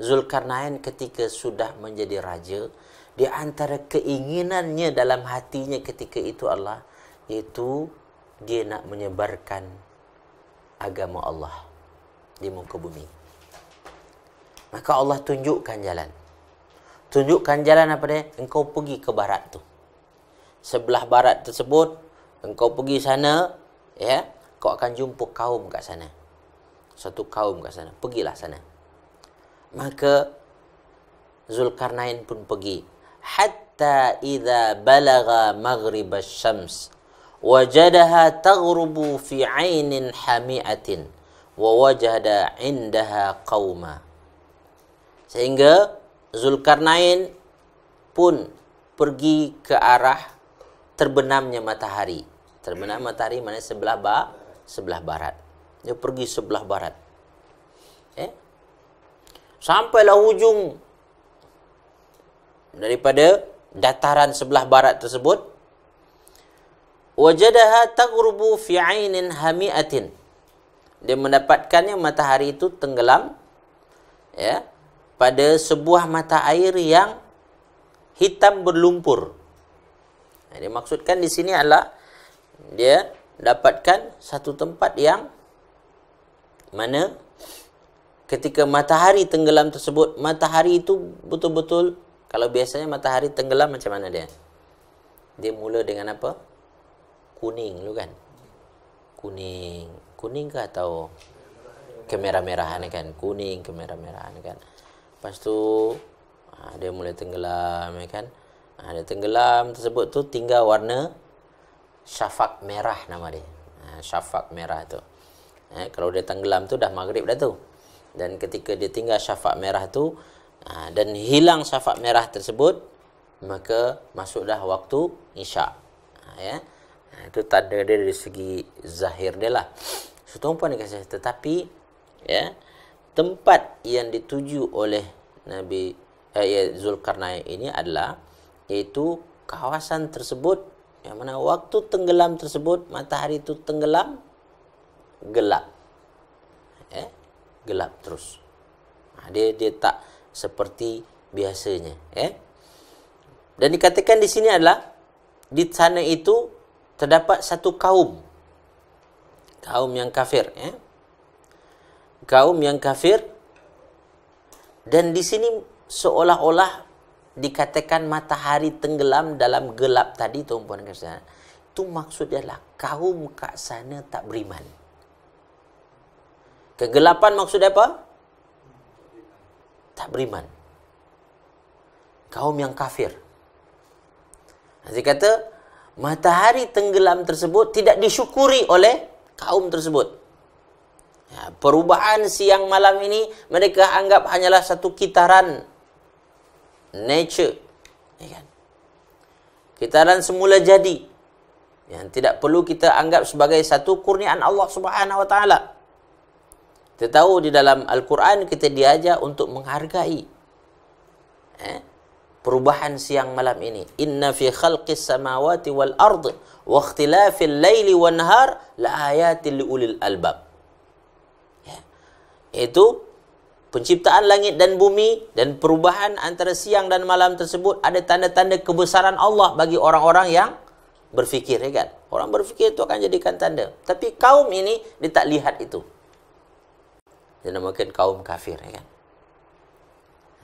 Zulkarnain ketika sudah menjadi raja, di antara keinginannya dalam hatinya ketika itu Allah, iaitu dia nak menyebarkan agama Allah di muka bumi. Maka Allah tunjukkan jalan tunjukkan jalan apa dia engkau pergi ke barat tu sebelah barat tersebut engkau pergi sana ya kau akan jumpa kaum kat sana satu kaum kat sana pergilah sana maka Zulkarnain pun pergi hatta idza balagha maghrib asy-syams wajadaha taghrubu fi 'ainin hami'atin wa wajada 'indaha qauma sehingga Zulkarnain pun pergi ke arah terbenamnya matahari. Terbenam matahari mana sebelah ba sebelah barat. Dia pergi sebelah barat. Eh? Sampailah hujung daripada dataran sebelah barat tersebut. Wajadaha taghrubu fi 'ainin hami'atin. Dia mendapatkannya matahari itu tenggelam ya pada sebuah mata air yang hitam berlumpur. Jadi maksudkan di sini adalah dia dapatkan satu tempat yang mana ketika matahari tenggelam tersebut, matahari itu betul-betul kalau biasanya matahari tenggelam macam mana dia? Dia mula dengan apa? Kuning dulu kan? Kuning. Kuning ke atau kemerah-merahan kan? Kuning, kemerah-merahan kan? Lepas tu ah, dia mulai tenggelam ya kan. Ah, dia tenggelam tersebut tu tinggal warna syafak merah nama dia. Ah, syafak merah tu. Eh, kalau dia tenggelam tu dah maghrib dah tu. Dan ketika dia tinggal syafak merah tu dan hilang syafak merah tersebut maka masuklah waktu isyak. Ya. Itu tanda dia dari segi zahir dia lah. So, tuan-puan dikasih. Tetapi, ya, tempat yang dituju oleh Nabi eh, ya, Zulkarnain ini adalah yaitu kawasan tersebut yang mana waktu tenggelam tersebut matahari itu tenggelam gelap eh gelap terus nah, ha, dia dia tak seperti biasanya eh dan dikatakan di sini adalah di sana itu terdapat satu kaum kaum yang kafir eh kaum yang kafir dan di sini seolah-olah dikatakan matahari tenggelam dalam gelap tadi tu, tuan dan -tuan. itu maksudnya lah kaum kat sana tak beriman kegelapan maksudnya apa tak beriman kaum yang kafir nanti kata matahari tenggelam tersebut tidak disyukuri oleh kaum tersebut Ha, perubahan siang malam ini mereka anggap hanyalah satu kitaran nature. Ya kan? Kitaran semula jadi. Yang tidak perlu kita anggap sebagai satu kurniaan Allah Subhanahu Wa Taala. Kita tahu di dalam Al-Quran kita diajar untuk menghargai eh, perubahan siang malam ini. Inna fi khalqis samawati wal ardi wa ikhtilafil laili wa nahar la ayatil ulil albab iaitu penciptaan langit dan bumi dan perubahan antara siang dan malam tersebut ada tanda-tanda kebesaran Allah bagi orang-orang yang berfikir. Ya kan? Orang berfikir itu akan jadikan tanda. Tapi kaum ini, dia tak lihat itu. Dinamakan kaum kafir. Ya kan?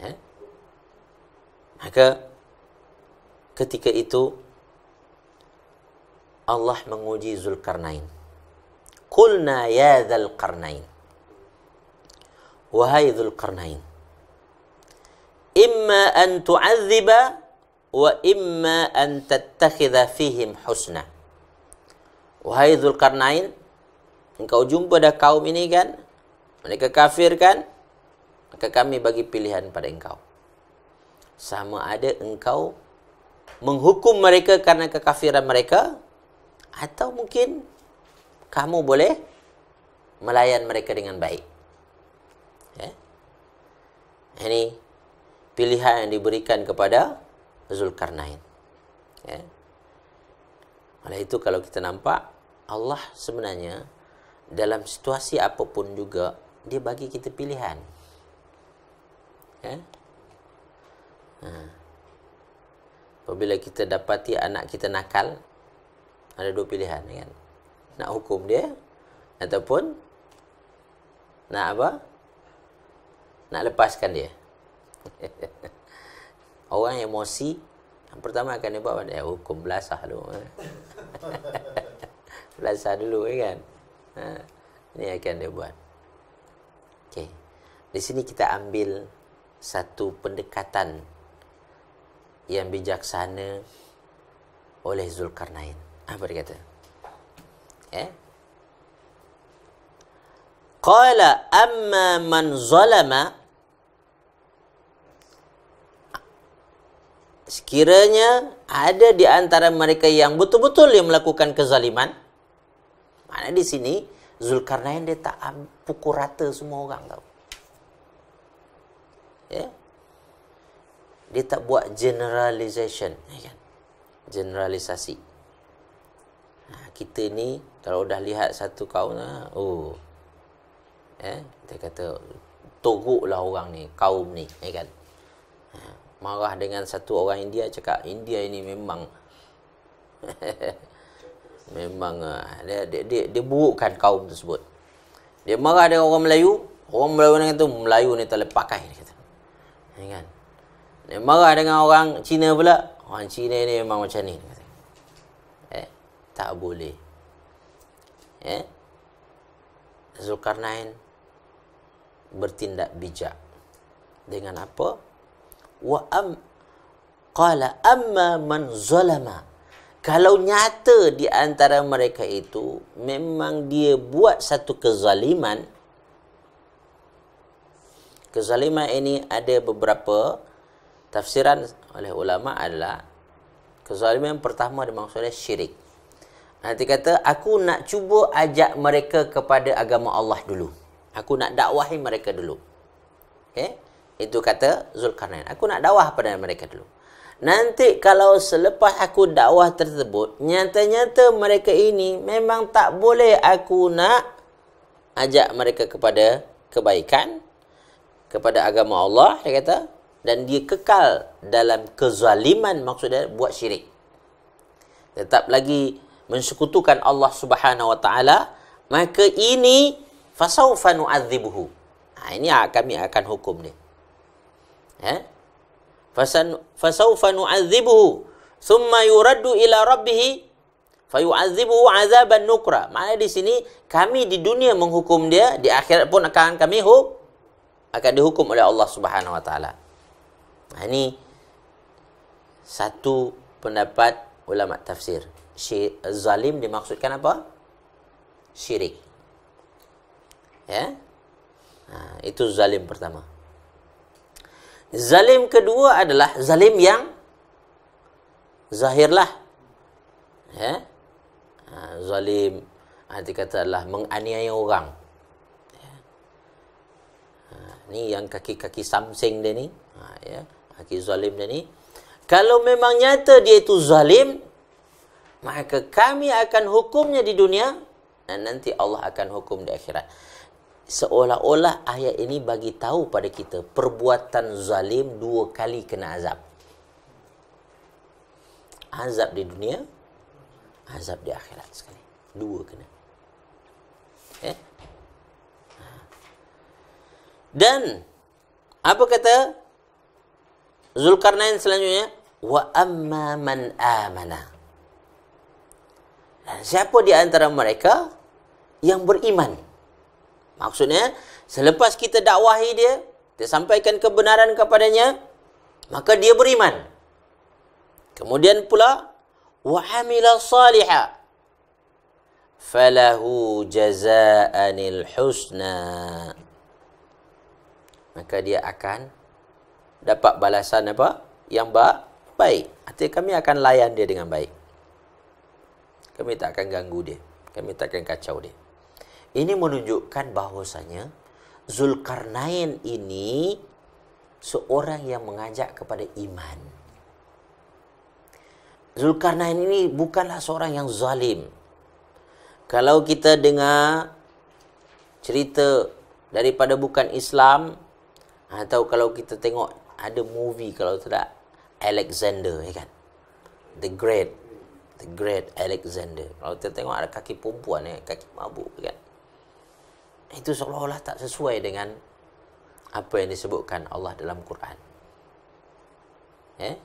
Ya? Maka, ketika itu, Allah menguji Zulkarnain. Qulna ya Zulkarnain wahai Dzulqarnain. Imma an tu'adziba wa imma an tattakhidha fihim husna. Wahai Dzulqarnain, engkau jumpa dah kaum ini kan? Mereka kafir kan? Maka kami bagi pilihan pada engkau. Sama ada engkau menghukum mereka karena kekafiran mereka atau mungkin kamu boleh melayan mereka dengan baik ini pilihan yang diberikan kepada Zulkarnain. Ya. Oleh itu kalau kita nampak Allah sebenarnya dalam situasi apapun juga dia bagi kita pilihan. Ya. Ha. Apabila kita dapati anak kita nakal ada dua pilihan kan. Nak hukum dia ataupun nak apa? nak lepaskan dia. Orang emosi, yang pertama akan dia buat, eh, hukum belasah dulu. Eh. belasah dulu, eh, kan? Ha, ini akan dia buat. Okay. Di sini kita ambil satu pendekatan yang bijaksana oleh Zulkarnain. Apa dia kata? Eh? Qala amma man zalama sekiranya ada di antara mereka yang betul-betul yang melakukan kezaliman, mana di sini Zulkarnain dia tak pukul rata semua orang tau. Ya? Dia tak buat generalisation, Ya kan? Generalisasi. Nah, ha, kita ni kalau dah lihat satu kaum lah, oh. Ya? Dia kata, lah orang ni, kaum ni. Ya kan? marah dengan satu orang India cakap India ini memang memang ah, dia, dia, dia, dia burukkan kaum tersebut dia marah dengan orang Melayu orang Melayu dengan tu Melayu ni tak pakai dia kata ya kan dia marah dengan orang Cina pula orang Cina ni memang macam ni kata. eh tak boleh eh Zulkarnain bertindak bijak dengan apa wa am qala amma man zalama kalau nyata di antara mereka itu memang dia buat satu kezaliman kezaliman ini ada beberapa tafsiran oleh ulama adalah kezaliman yang pertama dimaksudnya syirik nanti kata aku nak cuba ajak mereka kepada agama Allah dulu aku nak dakwahi mereka dulu okey itu kata Zulkarnain. Aku nak dakwah pada mereka dulu. Nanti kalau selepas aku dakwah tersebut, nyata-nyata mereka ini memang tak boleh aku nak ajak mereka kepada kebaikan, kepada agama Allah, dia kata. Dan dia kekal dalam kezaliman maksudnya buat syirik. Tetap lagi mensekutukan Allah subhanahu wa ta'ala. Maka ini fasaufanu azibuhu. Ha, ini kami akan hukum dia ya fasan fasaufa nu'adzibuhu thumma yuraddu ila rabbih fayu'adzibuhu 'adzaban nukra makna di sini kami di dunia menghukum dia di akhirat pun akan kami hu akan dihukum oleh Allah Subhanahu wa taala nah, ini satu pendapat ulama tafsir zalim dimaksudkan apa syirik ya nah, itu zalim pertama Zalim kedua adalah zalim yang zahirlah. Ya? Zalim arti ha, kata adalah menganiaya orang. Ya. Ha, ni yang kaki-kaki samseng dia ni. ya. Kaki zalim dia ni. Kalau memang nyata dia itu zalim, maka kami akan hukumnya di dunia dan nanti Allah akan hukum di akhirat seolah-olah ayat ini bagi tahu pada kita perbuatan zalim dua kali kena azab. Azab di dunia, azab di akhirat sekali. Dua kena. Eh? Dan apa kata Zulkarnain selanjutnya? Wa amma man amana. Dan siapa di antara mereka yang beriman? Maksudnya, selepas kita dakwahi dia, kita sampaikan kebenaran kepadanya, maka dia beriman. Kemudian pula, وَحَمِلَ صَالِحًا فَلَهُ جَزَاءً الْحُسْنَى Maka dia akan dapat balasan apa? Yang baik. Artinya kami akan layan dia dengan baik. Kami tak akan ganggu dia. Kami tak akan kacau dia. Ini menunjukkan bahwasanya Zulkarnain ini seorang yang mengajak kepada iman. Zulkarnain ini bukanlah seorang yang zalim. Kalau kita dengar cerita daripada bukan Islam atau kalau kita tengok ada movie kalau tidak Alexander ya kan the great the great Alexander kalau kita tengok ada kaki perempuan ya kaki mabuk ya kan itu seolah-olah tak sesuai dengan apa yang disebutkan Allah dalam Quran. Eh?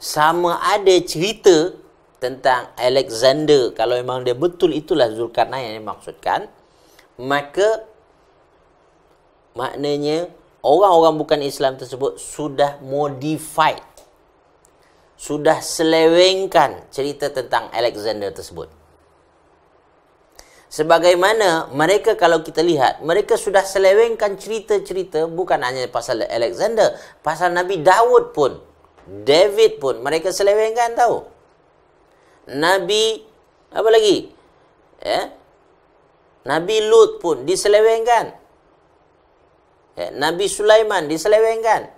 Sama ada cerita tentang Alexander, kalau memang dia betul itulah Zulkarnain yang dimaksudkan, maka maknanya orang-orang bukan Islam tersebut sudah modified, sudah selewengkan cerita tentang Alexander tersebut. Sebagaimana mereka kalau kita lihat, mereka sudah selewengkan cerita-cerita bukan hanya pasal Alexander, pasal Nabi Dawud pun, David pun, mereka selewengkan tahu. Nabi, apa lagi? Ya? Nabi Lut pun diselewengkan. Ya? Nabi Sulaiman diselewengkan.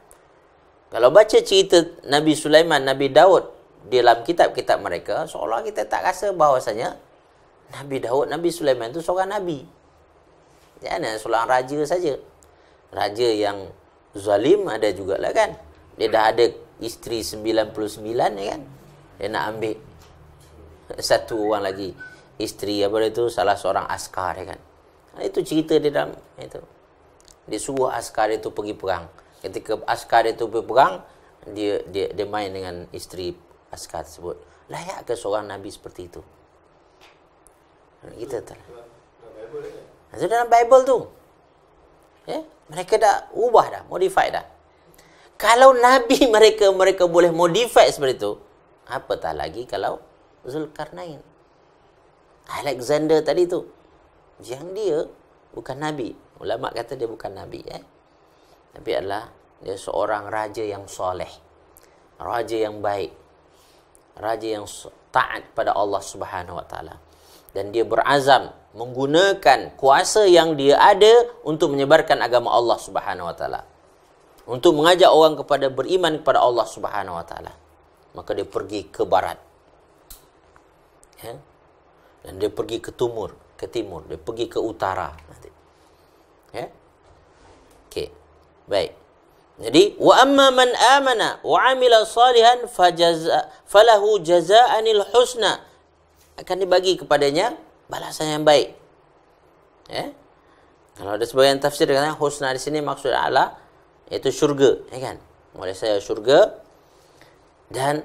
Kalau baca cerita Nabi Sulaiman, Nabi Dawud dalam kitab-kitab mereka, seolah kita tak rasa bahawasanya Nabi Daud, Nabi Sulaiman itu seorang Nabi. Dia hanya seorang raja saja. Raja yang zalim ada juga lah kan. Dia dah ada isteri 99 ya kan. Dia nak ambil satu orang lagi. Isteri apa itu salah seorang askar ya kan. Itu cerita dia dalam itu. Dia suruh askar itu pergi perang. Ketika askar itu pergi perang, dia dia, dia main dengan isteri askar tersebut. Layak ke seorang Nabi seperti itu? Kita telah. Itu dalam Bible tu. Ya? Mereka dah ubah dah. Modify dah. Kalau Nabi mereka, mereka boleh modify seperti itu. Apatah lagi kalau Zulkarnain. Alexander tadi tu. Yang dia bukan Nabi. Ulama kata dia bukan Nabi. Eh? Nabi adalah dia seorang raja yang soleh. Raja yang baik. Raja yang taat pada Allah Subhanahu Wa Taala dan dia berazam menggunakan kuasa yang dia ada untuk menyebarkan agama Allah Subhanahu wa taala. Untuk mengajak orang kepada beriman kepada Allah Subhanahu wa taala. Maka dia pergi ke barat. Ya. Dan dia pergi ke timur, ke timur, dia pergi ke utara nanti. Ya. Okey. Baik. Jadi wa amma man amana wa amila salihan fajaza falahu jazaanil husna akan dibagi kepadanya balasan yang baik. Ya. Eh? Kalau ada sebagian tafsir kata husna di sini maksud Allah itu syurga, ya kan? Oleh saya syurga dan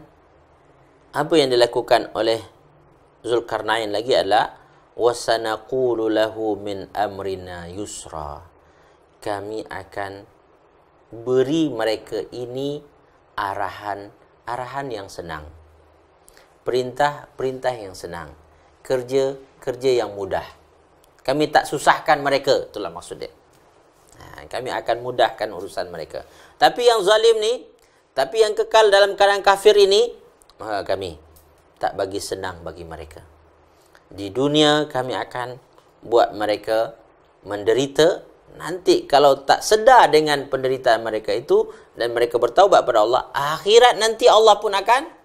apa yang dilakukan oleh Zulkarnain lagi adalah wasanaqulu lahu min amrina yusra. Kami akan beri mereka ini arahan arahan yang senang perintah-perintah yang senang. Kerja-kerja yang mudah. Kami tak susahkan mereka. Itulah maksud dia. Ha, kami akan mudahkan urusan mereka. Tapi yang zalim ni, tapi yang kekal dalam keadaan kafir ini, kami tak bagi senang bagi mereka. Di dunia kami akan buat mereka menderita. Nanti kalau tak sedar dengan penderitaan mereka itu dan mereka bertaubat kepada Allah, akhirat nanti Allah pun akan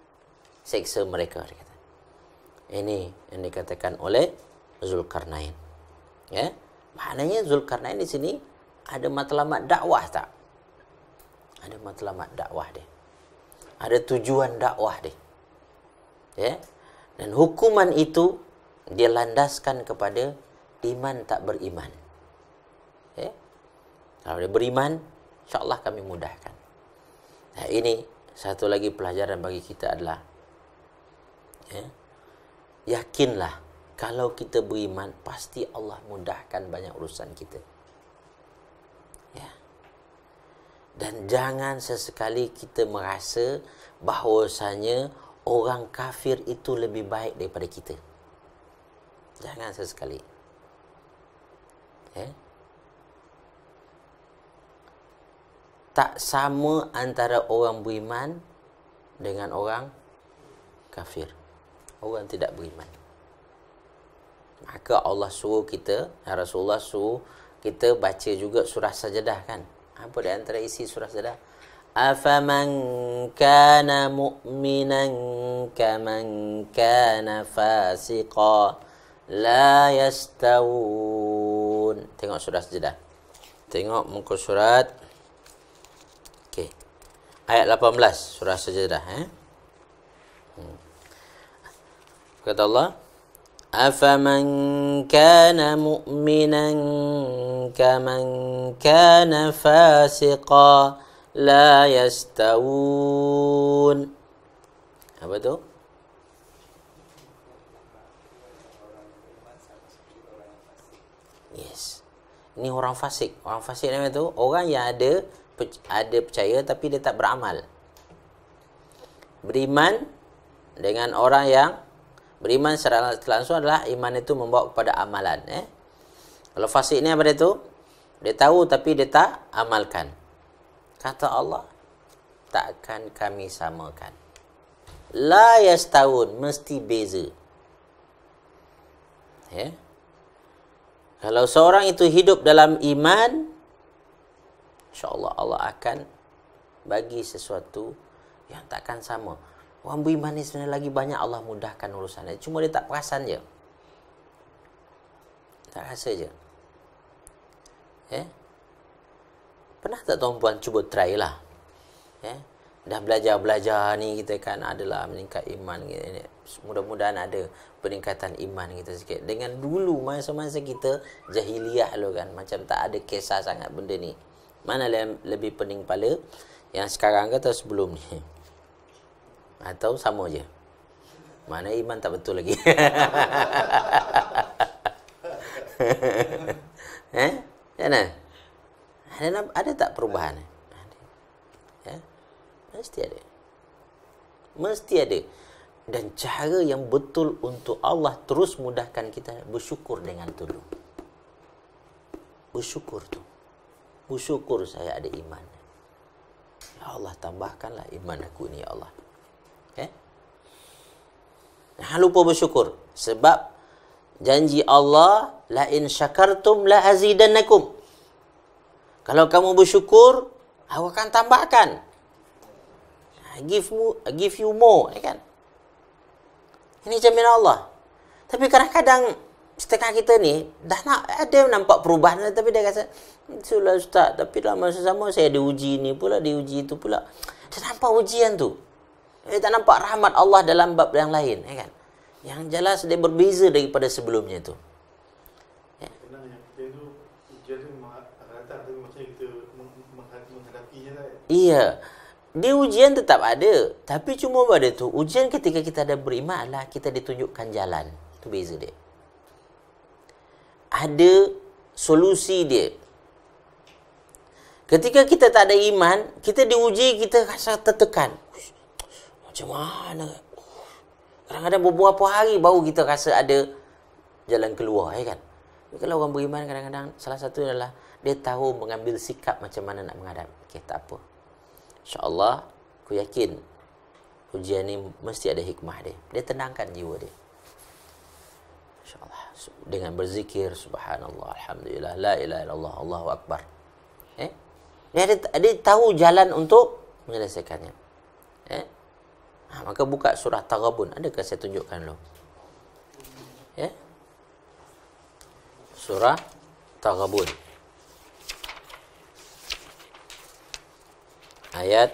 seksa mereka kata. Ini yang dikatakan oleh Zulkarnain. Ya. Maknanya Zulkarnain di sini ada matlamat dakwah tak? Ada matlamat dakwah dia. Ada tujuan dakwah dia. Ya. Dan hukuman itu dia landaskan kepada iman tak beriman. Ya. Kalau dia beriman, insya-Allah kami mudahkan. Nah, ini satu lagi pelajaran bagi kita adalah ya. Yakinlah kalau kita beriman pasti Allah mudahkan banyak urusan kita. Ya. Dan jangan sesekali kita merasa bahawasanya orang kafir itu lebih baik daripada kita. Jangan sesekali. Ya. Tak sama antara orang beriman dengan orang kafir orang tidak beriman. Maka Allah suruh kita, ya Rasulullah suruh kita baca juga surah sajadah kan. Apa di antara isi surah sajadah? Afaman kana mu'minan kaman kana fasiqa la yastawun. Tengok surah sajadah. Tengok muka surat. Okey. Ayat 18 surah sajadah eh. Kata Allah man kana mu'minan kaman kana fasiqa la yastawun Apa tu? Yes. Ini orang fasik. Orang fasik nama tu orang yang ada ada percaya tapi dia tak beramal. Beriman dengan orang yang Beriman secara langsung adalah iman itu membawa kepada amalan. Eh? Kalau fasik ni apa dia tu? Dia tahu tapi dia tak amalkan. Kata Allah, takkan kami samakan. La yastawun, mesti beza. Yeah? Kalau seorang itu hidup dalam iman, insyaAllah Allah akan bagi sesuatu yang takkan Sama. Orang beriman ni sebenarnya lagi banyak Allah mudahkan urusan dia. Cuma dia tak perasan je. Tak rasa je. Eh? Pernah tak tuan-puan cuba try lah? Eh? Dah belajar-belajar ni kita kan adalah meningkat iman. Mudah-mudahan ada peningkatan iman kita sikit. Dengan dulu masa-masa kita jahiliah lo kan. Macam tak ada kisah sangat benda ni. Mana yang lebih pening pala yang sekarang ke atau sebelum ni? Atau sama aja Mana iman tak betul lagi eh? Mana? Ada, ada tak perubahan? Ya? Mesti ada Mesti ada Dan cara yang betul untuk Allah Terus mudahkan kita bersyukur dengan tolong Bersyukur tu Bersyukur saya ada iman Ya Allah tambahkanlah iman aku ni ya Allah Ha lupa bersyukur sebab janji Allah la in syakartum la azidannakum. Kalau kamu bersyukur, aku akan tambahkan. I give you I give you more, ya kan? Ini jaminan Allah. Tapi kadang-kadang setengah kita ni dah nak ada nampak perubahan tapi dia kata itulah hmm, ustaz tapi dalam masa sama saya diuji ni pula diuji itu pula saya nampak ujian tu dia tak nampak rahmat Allah dalam bab yang lain. Ya kan? Yang jelas dia berbeza daripada sebelumnya itu. Ya. Lah, ya. Iya. Dia ujian tetap ada. Tapi cuma pada tu ujian ketika kita ada beriman lah, kita ditunjukkan jalan. Itu beza dia. Ada solusi dia. Ketika kita tak ada iman, kita diuji, kita rasa tertekan. Macam mana? Kadang-kadang beberapa hari baru kita rasa ada jalan keluar, ya kan? Tapi kalau orang beriman kadang-kadang salah satu adalah dia tahu mengambil sikap macam mana nak menghadap. Okey, tak apa. InsyaAllah, aku yakin ujian ini mesti ada hikmah dia. Dia tenangkan jiwa dia. InsyaAllah. Dengan berzikir, subhanallah, alhamdulillah, la ilaha illallah, Allahu Akbar. Eh? Dia, ada, dia tahu jalan untuk menyelesaikannya. Eh? Ha, maka buka surah Tarabun. Adakah saya tunjukkan dulu? Ya? Surah Tarabun. Ayat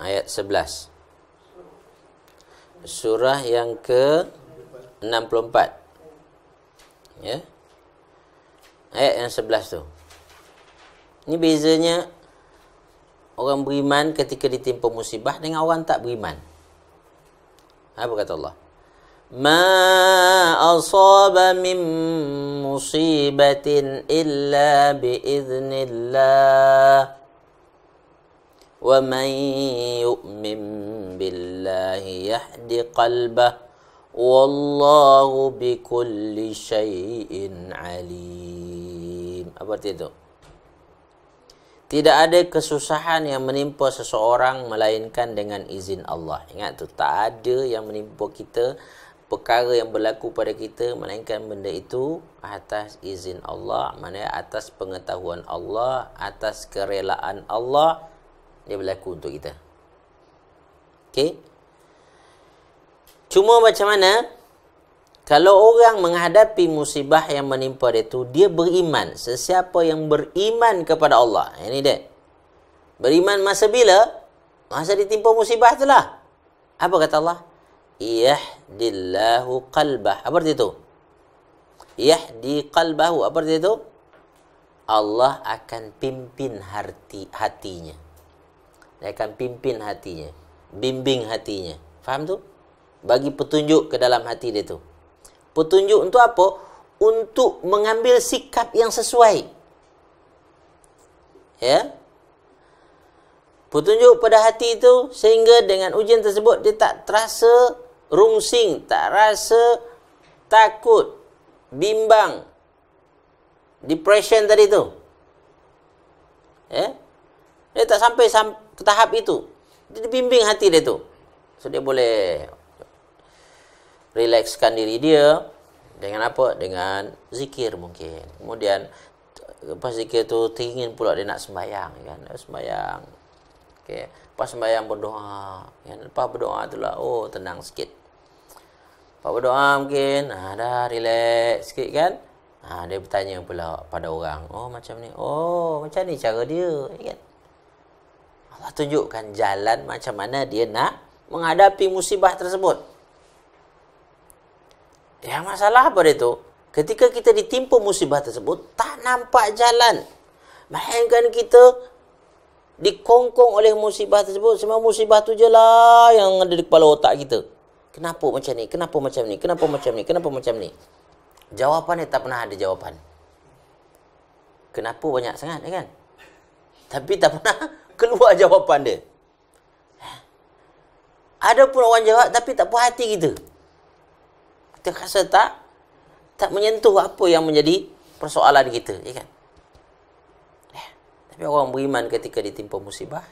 ayat 11. Surah yang ke 64. Ya? Ayat yang 11 tu. Ini bezanya orang beriman ketika ditimpa musibah dengan orang tak beriman. Apa kata Allah? Ma asaba min musibatin illa biiznillah. Wa man yu'min billahi yahdi qalbah. Wallahu bi kulli syai'in alim. Apa arti itu? Tidak ada kesusahan yang menimpa seseorang melainkan dengan izin Allah. Ingat tu, tak ada yang menimpa kita perkara yang berlaku pada kita melainkan benda itu atas izin Allah, mana atas pengetahuan Allah, atas kerelaan Allah dia berlaku untuk kita. Okay. Cuma macam mana? Kalau orang menghadapi musibah yang menimpa dia tu, dia beriman. Sesiapa yang beriman kepada Allah. Ini dia. Beriman masa bila? Masa ditimpa musibah itulah. Apa kata Allah? Iyahdillahu qalbah. Apa arti tu? Iyahdi qalbahu. Apa arti tu? Allah akan pimpin hati, hatinya. Dia akan pimpin hatinya. Bimbing hatinya. Faham tu? Bagi petunjuk ke dalam hati dia tu. Petunjuk untuk apa? Untuk mengambil sikap yang sesuai. Ya. Petunjuk pada hati itu sehingga dengan ujian tersebut dia tak terasa rungsing, tak rasa takut, bimbang, depression tadi itu. Ya. Dia tak sampai sam ke tahap itu. Dia dibimbing hati dia tu, So dia boleh relaxkan diri dia dengan apa? Dengan zikir mungkin. Kemudian lepas zikir tu teringin pula dia nak sembahyang kan. Sembahyang. Okey. Lepas sembahyang berdoa. Kan? Lepas berdoa itulah, oh tenang sikit. Lepas berdoa mungkin ha, dah relax sikit kan. Ha, dia bertanya pula pada orang. Oh macam ni. Oh macam ni cara dia. ingat kan? Allah tunjukkan jalan macam mana dia nak menghadapi musibah tersebut. Yang masalah pada itu, ketika kita ditimpa musibah tersebut, tak nampak jalan. Mahinkan kita dikongkong oleh musibah tersebut. Semua musibah tu je lah yang ada di kepala otak kita. Kenapa macam ni? Kenapa macam ni? Kenapa macam ni? Kenapa macam ni? Jawapan ni tak pernah ada jawapan. Kenapa banyak sangat, ya kan? Tapi tak pernah keluar jawapan dia. Ada pun orang jawab tapi tak puas hati kita kita rasa tak tak menyentuh apa yang menjadi persoalan kita ya kan eh, tapi orang beriman ketika ditimpa musibah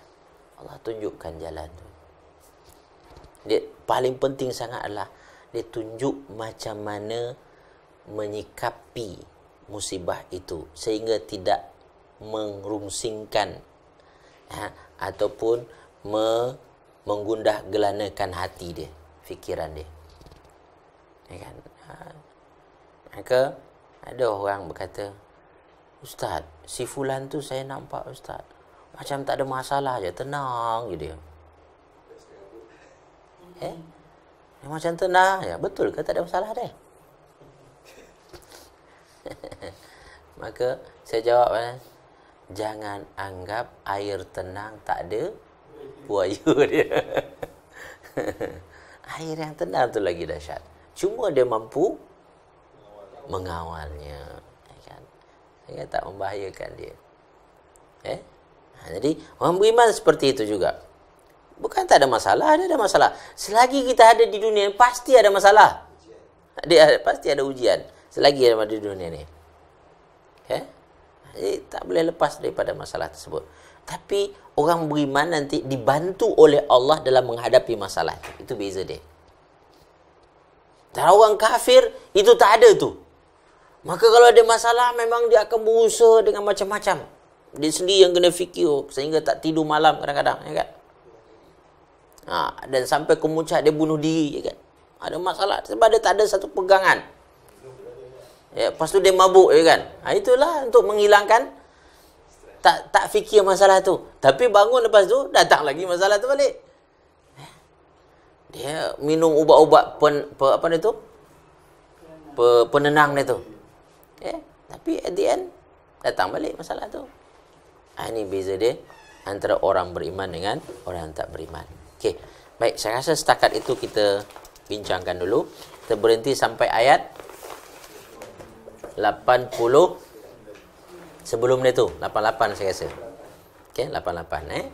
Allah tunjukkan jalan tu dia paling penting sangat adalah dia tunjuk macam mana menyikapi musibah itu sehingga tidak mengrungsingkan ya, ha, ataupun me- menggundah gelanakan hati dia fikiran dia kan ha. maka ada orang berkata ustaz si fulan tu saya nampak ustaz macam tak ada masalah je tenang je dia eh dia macam tenang ya betul ke tak ada masalah dia maka saya jawab eh, jangan anggap air tenang tak ada buaya dia air yang tenang tu lagi dahsyat cuma dia mampu mengawalnya ya kan tak membahayakan dia eh ha, jadi orang beriman seperti itu juga bukan tak ada masalah ada ada masalah selagi kita ada di dunia pasti ada masalah dia ada, pasti ada ujian selagi ada di dunia ni eh jadi tak boleh lepas daripada masalah tersebut tapi orang beriman nanti dibantu oleh Allah dalam menghadapi masalah itu beza dia Cara orang kafir itu tak ada tu. Maka kalau ada masalah memang dia akan berusaha dengan macam-macam. Dia sendiri yang kena fikir oh, sehingga tak tidur malam kadang-kadang. Ya kan? Ha, dan sampai kemuncak dia bunuh diri. Ya kan? Ada masalah sebab dia tak ada satu pegangan. Ya, lepas tu dia mabuk. Ya kan? Ha, itulah untuk menghilangkan tak tak fikir masalah tu. Tapi bangun lepas tu datang lagi masalah tu balik. Dia ya, minum ubat-ubat pen, pen, apa dia tu? penenang dia tu. Ya, tapi at the end datang balik masalah tu. Ha, ini beza dia antara orang beriman dengan orang yang tak beriman. Okey. Baik, saya rasa setakat itu kita bincangkan dulu. Kita berhenti sampai ayat 80 sebelum dia tu, 88 saya rasa. Okey, 88 eh.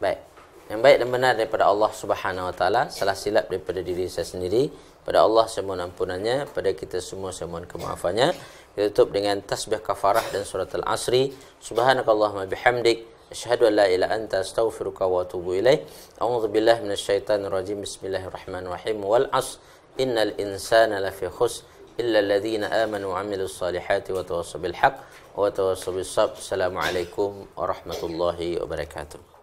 Baik yang baik dan benar daripada Allah Subhanahu Wa Taala, salah silap daripada diri saya sendiri, pada Allah semua ampunannya, pada kita semua semua kemaafannya. Kita tutup dengan tasbih kafarah dan surat al-asri. Subhanakallahumma bihamdik. Asyhadu an la ilaha anta astaghfiruka wa atubu ilaik. A'udzu billahi minasyaitonir rajim. Bismillahirrahmanirrahim. Wal 'asr. Innal insana lafi khusr illa alladziina aamanu wa 'amilus shalihaati wa tawassaw bil haqq wa tawassaw bis sabr. Assalamualaikum warahmatullahi wabarakatuh.